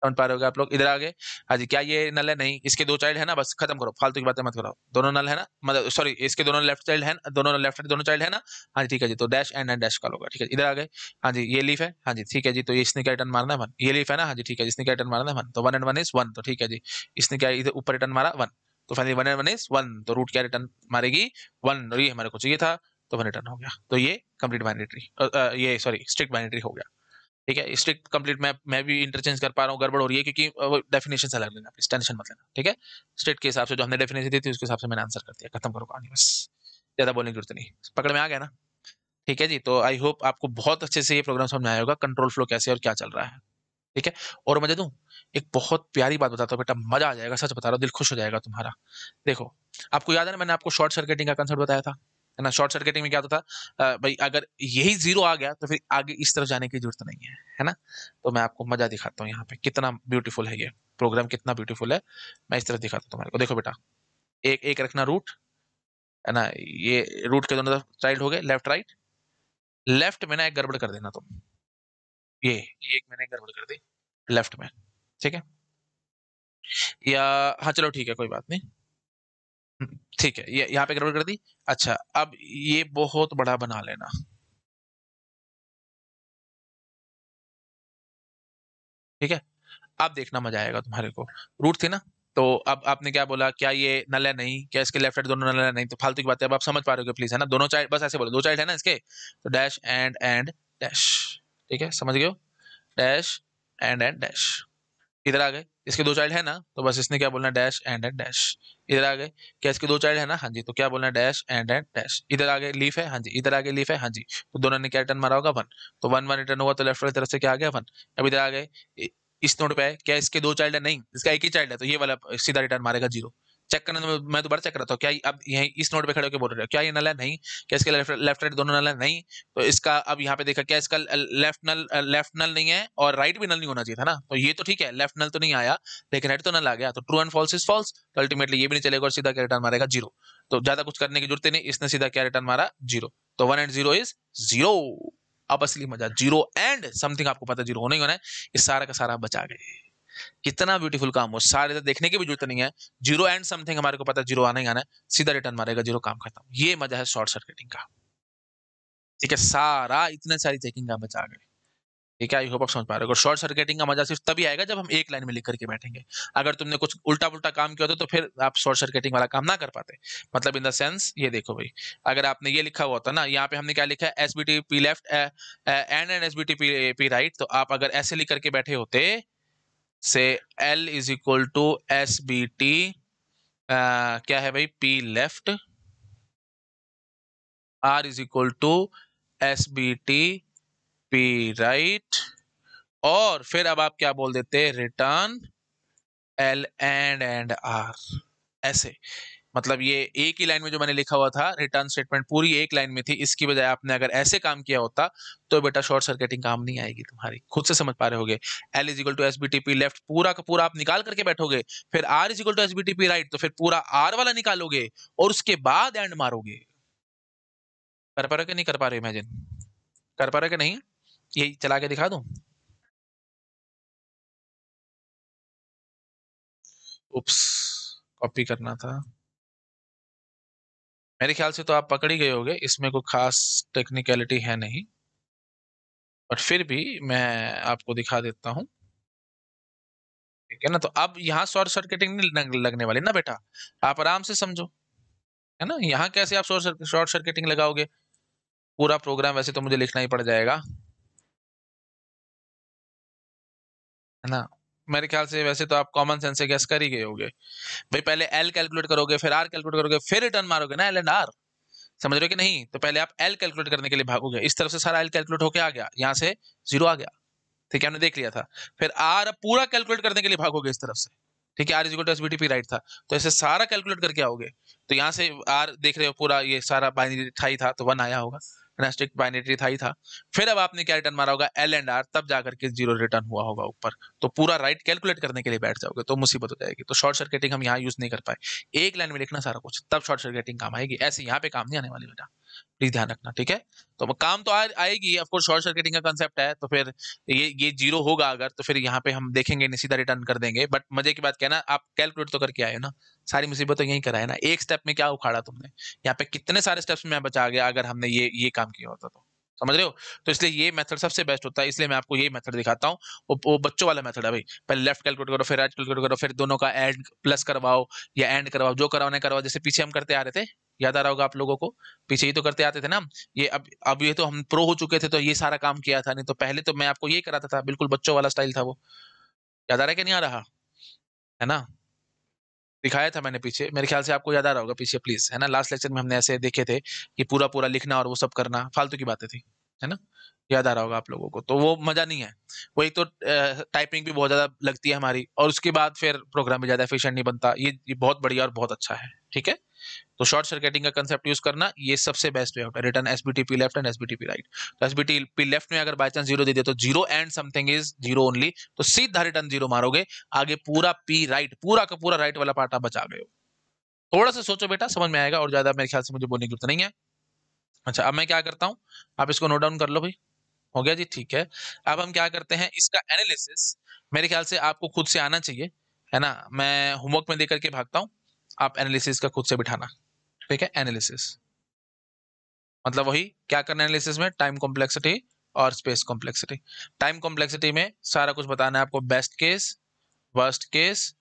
समझ पा रहे हो आप लोग इधर आगे हाँ जी क्या ये नल है नहीं इसके दो चाइल्ड है ना बस खत्म करो फालतू की बातें मत करो दोनों नल है ना मतलब सॉरी इसके दोनों लेफ्ट चाइल्ड है दोनों लेफ्ट दोनों चाइल्ड है ना हाँ जी ठीक है जी तो डैश एंड एंड डैश का होगा ठीक है इधर आ गए हाँ जी ये लीफ है हाँ जी ठीक है जी तो इसने क्या रिटर्न मारना है वन ये लीफ है ना हाँ जी ठीक है इसने क्या रिटर्न मारना है वन तो one and one is one तो ठीक है जी इसने क्या इधर ऊपर रिटर्न मारा वन तो finally one and one is one तो रूट क्या रिटर्न मारेगी वन और ये हमारे को चाहिए था तो वन रिटर्न हो गया तो ये कंप्लीट बाइनेटरी ये सॉरी स्ट्रिक्ट बाइनेटरी हो गया ठीक है स्ट्रिक्ट कंप्लीट मैप मैं भी इंटरचेंज कर पा रहा हूँ गड़बड़ हो रही है क्योंकि डेफिनेशन अलग लेना प्लीज टेंशन मत लेना ठीक है स्ट्रिक्ट के हिसाब से जो हमने डेफिनेशन दी थी उसके हिसाब से मैंने आंसर कर दिया खत्म करो कहानी बस ज़्यादा बोलने की जरूरत नहीं पकड़ में आ गया ना ठीक है जी तो आई होप आपको बहुत अच्छे से ये प्रोग्राम समझ में आया होगा कंट्रोल फ्लो कैसे और क्या चल रहा है ठीक है और मैं दे दूँ एक बहुत प्यारी बात बताता हूँ बेटा मजा आ जाएगा सच बता रहा हूँ दिल खुश हो जाएगा तुम्हारा देखो आपको याद है ना मैंने आपको शॉर्ट सर्किटिंग का कंसेप्ट बताया था है ना शॉर्ट सर्किटिंग में क्या होता था भाई अगर यही जीरो आ गया तो फिर आगे इस तरफ जाने की जरूरत नहीं है है ना तो मैं आपको मजा दिखाता हूँ यहाँ पे कितना ब्यूटीफुल है ये प्रोग्राम कितना ब्यूटीफुल है मैं इस तरह दिखाता हूँ तुम्हारे को देखो बेटा एक एक रखना रूट है ना ये रूट के दोनों तरफ राइट हो गए लेफ्ट राइट लेफ्ट में ना एक गड़बड़ कर देना तुम ये एक मैंने गड़बड़ कर दी लेफ्ट में ठीक है या हाँ चलो ठीक है कोई बात नहीं ठीक है ये यहाँ पे गड़बड़ कर दी अच्छा अब ये बहुत बड़ा बना लेना ठीक है अब देखना मजा आएगा तुम्हारे को रूट थी ना तो अब आपने क्या बोला क्या ये नल है नहीं क्या इसके लेफ्ट साइड दोनों नल है नहीं तो फालतू की बात है अब आप समझ पा रहे हो प्लीज है ना दोनों चाइल्ड बस ऐसे बोलो दो चाइल्ड है ना इसके तो डैश एंड एंड डैश ठीक है समझ गए डैश एंड एंड डैश इधर आ गए इसके दो चाइल्ड है ना तो बस इसने क्या बोलना डैश एंड एंड डैश इधर आ गए क्या इसके दो चाइल्ड है ना हाँ जी तो क्या बोलना डैश एंड एंड डैश इधर आगे लीफ है हाँ जी इधर आगे लीफ है हाँ जी तो दोनों ने क्या रिटर्न मारा होगा वन तो वन वन रिटर्न हुआ तो लेफ्ट वाली तरफ से क्या आ गया वन अब इधर आ गए इस नोट पे है क्या इसके दो चाइल्ड है नहीं इसका एक ही चाइल्ड है तो ये वाला सीधा रिटर्न मारेगा जीरो चेक करने तो मैं दोबारा चेक करता हूँ क्या अब यहीं इस नोट पे खड़े होकर बोल रहे हो क्या ये नल है नहीं क्या इसके लेफ्ट राइट दोनों नल है नहीं तो इसका अब यहाँ पे देखा क्या इसका लेफ्ट नल लेफ्ट नल नहीं है और राइट भी नल नहीं होना चाहिए था ना तो ये तो ठीक है लेफ्ट नल तो नहीं आया लेकिन राइट तो नल आ गया तो true and false is false तो अल्टीमेटली ये भी नहीं चलेगा और सीधा क्या रिटर्न मारेगा जीरो तो ज्यादा कुछ करने की जरूरत नहीं इसने सीधा क्या रिटर्न मारा जीरो तो one and zero is zero अब असली मजा जीरो एंड समथिंग आपको पता जीरो होना ही होना है इस सारा का सारा बचा गए कितना ब्यूटीफुल काम हो सारे तो देखने की भी जरूरत नहीं है जीरो एंड समथिंग हमारे को पता है जीरो आना ही आना है सीधा रिटर्न मारेगा जीरो काम खत्म ये मजा है शॉर्ट सर्किटिंग का ठीक है सारा इतने सारी चेकिंग का बचा गए ठीक है आई होप आप समझ पा रहे हो शॉर्ट सर्किटिंग का मजा सिर्फ तभी आएगा जब हम एक लाइन में लिख करके बैठेंगे अगर तुमने कुछ उल्टा पुल्टा काम किया होता तो फिर आप शॉर्ट सर्किटिंग वाला काम ना कर पाते मतलब इन द सेंस ये देखो भाई अगर आपने ये लिखा हुआ होता ना यहाँ पे हमने क्या लिखा है S B T P left and and S B T P right तो आप अगर ऐसे लिख करके बैठे होते से L is equal to S B T क्या है भाई P left R is equal to S B T P right और फिर अब आप क्या बोल देते return L and and R ऐसे मतलब ये एक ही लाइन में जो मैंने लिखा हुआ था रिटर्न स्टेटमेंट पूरी एक लाइन में थी इसकी बजाय आपने अगर ऐसे काम किया होता तो बेटा शॉर्ट सर्किटिंग काम नहीं आएगी तुम्हारी खुद से समझ पा रहे होगे L is equal to S B T P left पूरा का पूरा आप निकाल करके बैठोगे फिर R is equal to S B T P right तो फिर पूरा आर वाला निकालोगे और उसके बाद एंड मारोगे कर पा रहे कि नहीं कर पा रहे इमेजिन कर पा रहे कि नहीं यही चला के दिखा दू उप्स कॉपी करना था मेरे ख्याल से तो आप पकड़ ही गए होगे इसमें कोई खास टेक्निकलिटी है नहीं बट फिर भी मैं आपको दिखा देता हूँ ठीक है ना तो अब यहाँ शॉर्ट सर्किटिंग नहीं लगने वाली ना बेटा आप आराम से समझो है ना यहाँ कैसे आप शॉर्ट सर्किटिंग लगाओगे पूरा प्रोग्राम वैसे तो मुझे लिखना ही पड़ जाएगा है ना मेरे ख्याल से वैसे तो आप कॉमन सेंस से गैस कर ही गए होगे भाई पहले एल कैलकुलेट करोगे फिर आर कैलकुलेट करोगे फिर रिटर्न मारोगे ना एल एंड आर समझ रहे हो कि नहीं तो पहले आप एल कैलकुलेट करने के लिए भागोगे इस तरफ से सारा एल कैलकुलेट होके आ गया यहाँ से जीरो आ गया ठीक है हमने देख लिया था फिर आर पूरा कैलकुलेट करने के लिए भागोगे इस तरफ से ठीक है R is equal to S B T P right था तो ऐसे सारा कैलकुलेट करके आओगे तो यहाँ से आर देख रहे हो पूरा ये सारा बाइनरी था ही था तो वन आया होगा नेस्टेड बाइनेटरी था ही था फिर अब आपने क्या रिटर्न मारा होगा एल एंड आर तब जाकर के जीरो रिटर्न हुआ होगा ऊपर तो पूरा राइट कैलकुलेट करने के लिए बैठ जाओगे तो मुसीबत हो जाएगी तो शॉर्ट सर्किटिंग हम यहाँ यूज नहीं कर पाए एक लाइन में लिखना सारा कुछ तब शॉर्ट सर्किटिंग काम आएगी ऐसे यहाँ पे काम नहीं आने वाली बेटा प्लीज ध्यान रखना ठीक है तो काम तो आ, आएगी ऑफकोर्स शॉर्ट सर्किटिंग का कंसेप्ट है तो फिर ये ये जीरो होगा अगर तो फिर यहाँ पे हम देखेंगे सीधा रिटर्न कर देंगे बट मजे की बात क्या ना आप कैलकुलेट तो करके आए हो ना सारी मुसीबत तो यही कराए ना एक स्टेप में क्या उखाड़ा तुमने यहाँ पे कितने सारे स्टेप्स में बचा गया अगर हमने ये ये काम किया होता तो समझ रहे हो तो इसलिए ये मेथड सबसे बेस्ट होता है इसलिए मैं आपको ये मेथड दिखाता हूँ वो, वो बच्चों वाला मेथड है भाई पहले लेफ्ट कैलकुलेट करो फिर राइट कैलकुलेट करो फिर दोनों का एड प्लस करवाओ या एंड करवाओ जो करवाने करवाओ जैसे पीछे हम करते आ रहे थे याद आ रहा होगा आप लोगों को पीछे ही तो करते आते थे ना ये अब अब ये तो हम प्रो हो चुके थे तो ये सारा काम किया था नहीं तो पहले तो मैं आपको ये कराता था बिल्कुल बच्चों वाला स्टाइल था वो याद आ रहा है कि नहीं आ रहा है ना दिखाया था मैंने पीछे मेरे ख्याल से आपको याद आ रहा होगा पीछे प्लीज है ना लास्ट लेक्चर में हमने ऐसे देखे थे कि पूरा पूरा लिखना और वो सब करना फालतू की बातें थी है ना याद आ रहा होगा आप लोगों को तो वो मजा नहीं है वो एक तो टाइपिंग भी बहुत ज्यादा लगती है हमारी और उसके बाद फिर प्रोग्राम भी ज्यादा एफिशिएंट नहीं बनता ये, ये बहुत बढ़िया और बहुत अच्छा है ठीक है तो शॉर्ट सर्किटिंग का कंसेप्ट यूज करना ये सबसे बेस्ट वे होता है return S B T P left and S B T P right तो S B T P left में अगर बाई चांस जीरो दे दे तो zero and something is zero only तो सीधा रिटर्न जीरो मारोगे आगे पूरा पी राइट पूरा का पूरा राइट वाला पार्ट आप बचा गए थोड़ा सा सोचो बेटा समझ में आएगा और ज्यादा मेरे ख्याल से मुझे बोलने की जरूरत नहीं है अच्छा अब मैं क्या करता हूँ आप इसको नोट डाउन कर लो भाई हो गया जी ठीक है अब हम क्या करते हैं इसका एनालिसिस मेरे ख्याल से आपको खुद से आना चाहिए है ना मैं होमवर्क में देकर के भागता हूँ आप एनालिसिस का खुद से बिठाना ठीक है एनालिसिस मतलब वही क्या करना एनालिसिस में टाइम कॉम्प्लेक्सिटी और स्पेस कॉम्प्लेक्सिटी टाइम कॉम्प्लेक्सिटी में सारा कुछ बताना है आपको बेस्ट केस वर्स्ट केस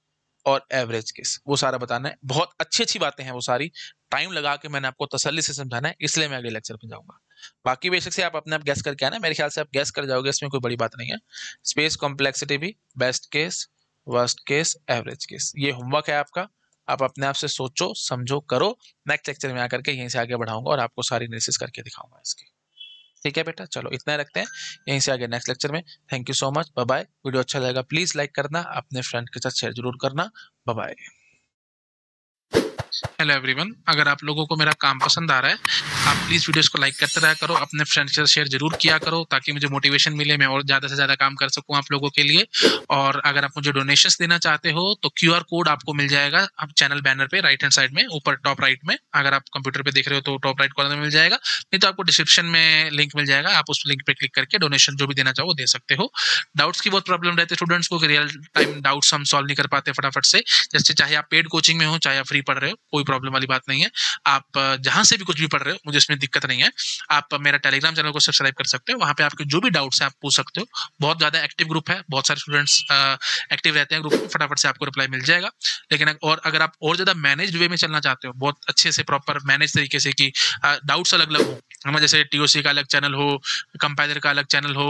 और एवरेज केस वो सारा बताना है बहुत अच्छी अच्छी बातें हैं वो सारी टाइम लगा के मैंने आपको तसली से समझाना है इसलिए मैं अगले लेक्चर में जाऊंगा बाकी बेशक से आप अपने आप गैस करके आना मेरे ख्याल से आप गैस कर जाओगे इसमें कोई बड़ी बात नहीं है स्पेस कॉम्प्लेक्सिटी भी best case worst case average case ये होमवर्क है आपका आप अपने आप से सोचो समझो करो नेक्स्ट लेक्चर में आकर के यहीं से आगे बढ़ाऊंगा और आपको सारी एनालिसिस करके दिखाऊंगा इसकी ठीक है बेटा चलो इतना ही रखते हैं यहीं से आगे नेक्स्ट लेक्चर में thank you so much bye video अच्छा लगेगा प्लीज़ लाइक करना अपने फ्रेंड के साथ शेयर जरूर करना बाय हेलो एवरीवन अगर आप लोगों को मेरा काम पसंद आ रहा है आप प्लीज़ वीडियोस को लाइक करते रहा करो अपने फ्रेंड्स के साथ शेयर जरूर किया करो ताकि मुझे मोटिवेशन मिले मैं और ज़्यादा से ज़्यादा काम कर सकूँ आप लोगों के लिए और अगर आप मुझे डोनेशंस देना चाहते हो तो क्यू कोड आपको मिल जाएगा आप चैनल बैनर पर राइट हैंड साइड में ऊपर टॉप राइट में अगर आप कंप्यूटर पर देख रहे हो तो टॉप राइट कॉर्नर में मिल जाएगा नहीं तो आपको डिस्क्रिप्शन में लिंक मिल जाएगा आप उस लिंक पर क्लिक करके डोनेशन जो भी देना चाहो दे सकते हो डाउट्स की बहुत प्रॉब्लम रहती है स्टूडेंट्स को रियल टाइम डाउट्स हम सॉल्व नहीं कर पाते फटाफट से जैसे चाहे आप पेड कोचिंग में हो चाहे आप फ्री पढ़ रहे हो कोई प्रॉब्लम वाली बात नहीं है आप जहां से भी कुछ भी पढ़ रहे हो मुझे इसमें दिक्कत नहीं है आप मेरा टेलीग्राम चैनल को सब्सक्राइब कर सकते हो वहाँ पे आपके जो भी डाउट्स हैं आप पूछ सकते हो बहुत ज़्यादा एक्टिव ग्रुप है बहुत सारे स्टूडेंट्स एक्टिव रहते हैं ग्रुप में फटाफट से आपको रिप्लाई मिल जाएगा लेकिन और अगर आप और ज़्यादा मैनेज वे में चलना चाहते हो बहुत अच्छे से प्रॉपर मैनेज तरीके से कि डाउट्स अलग अलग हो हमें जैसे टी का अलग चैनल हो कंपाइलर का अलग चैनल हो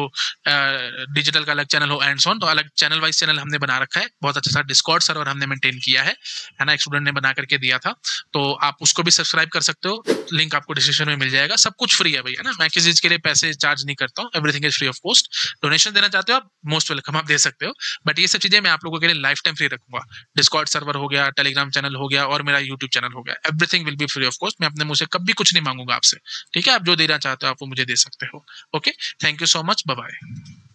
डिजिटल का अलग चैनल हो एंड सोन तो अलग चैनल वाइज चैनल हमने बना रखा है बहुत अच्छा सा डिस्कॉर्ड सर्वर हमने मेंटेन किया है है ना एक स्टूडेंट ने बना करके दिया था था तो आप उसको भी सब्सक्राइब कर सकते हो लिंक आपको डिस्क्रिप्शन में मिल जाएगा सब कुछ फ्री है भैया ना मैं किसी चीज के लिए पैसे चार्ज नहीं करता हूँ everything is free of cost donation देना चाहते हो आप मोस्ट वेलकम आप दे सकते हो बट ये सब चीजें मैं आप लोगों के लिए लाइफ टाइम फ्री रखूंगा डिस्कॉर्ड सर्वर हो गया टेलीग्राम चैनल हो गया और मेरा यूट्यूब चैनल हो गया everything will be free of cost मैं अपने मुझसे कभी कुछ नहीं मांगूंगा आपसे ठीक है आप जो देना चाहते हो आप वो मुझे दे सकते हो okay thank you so much bye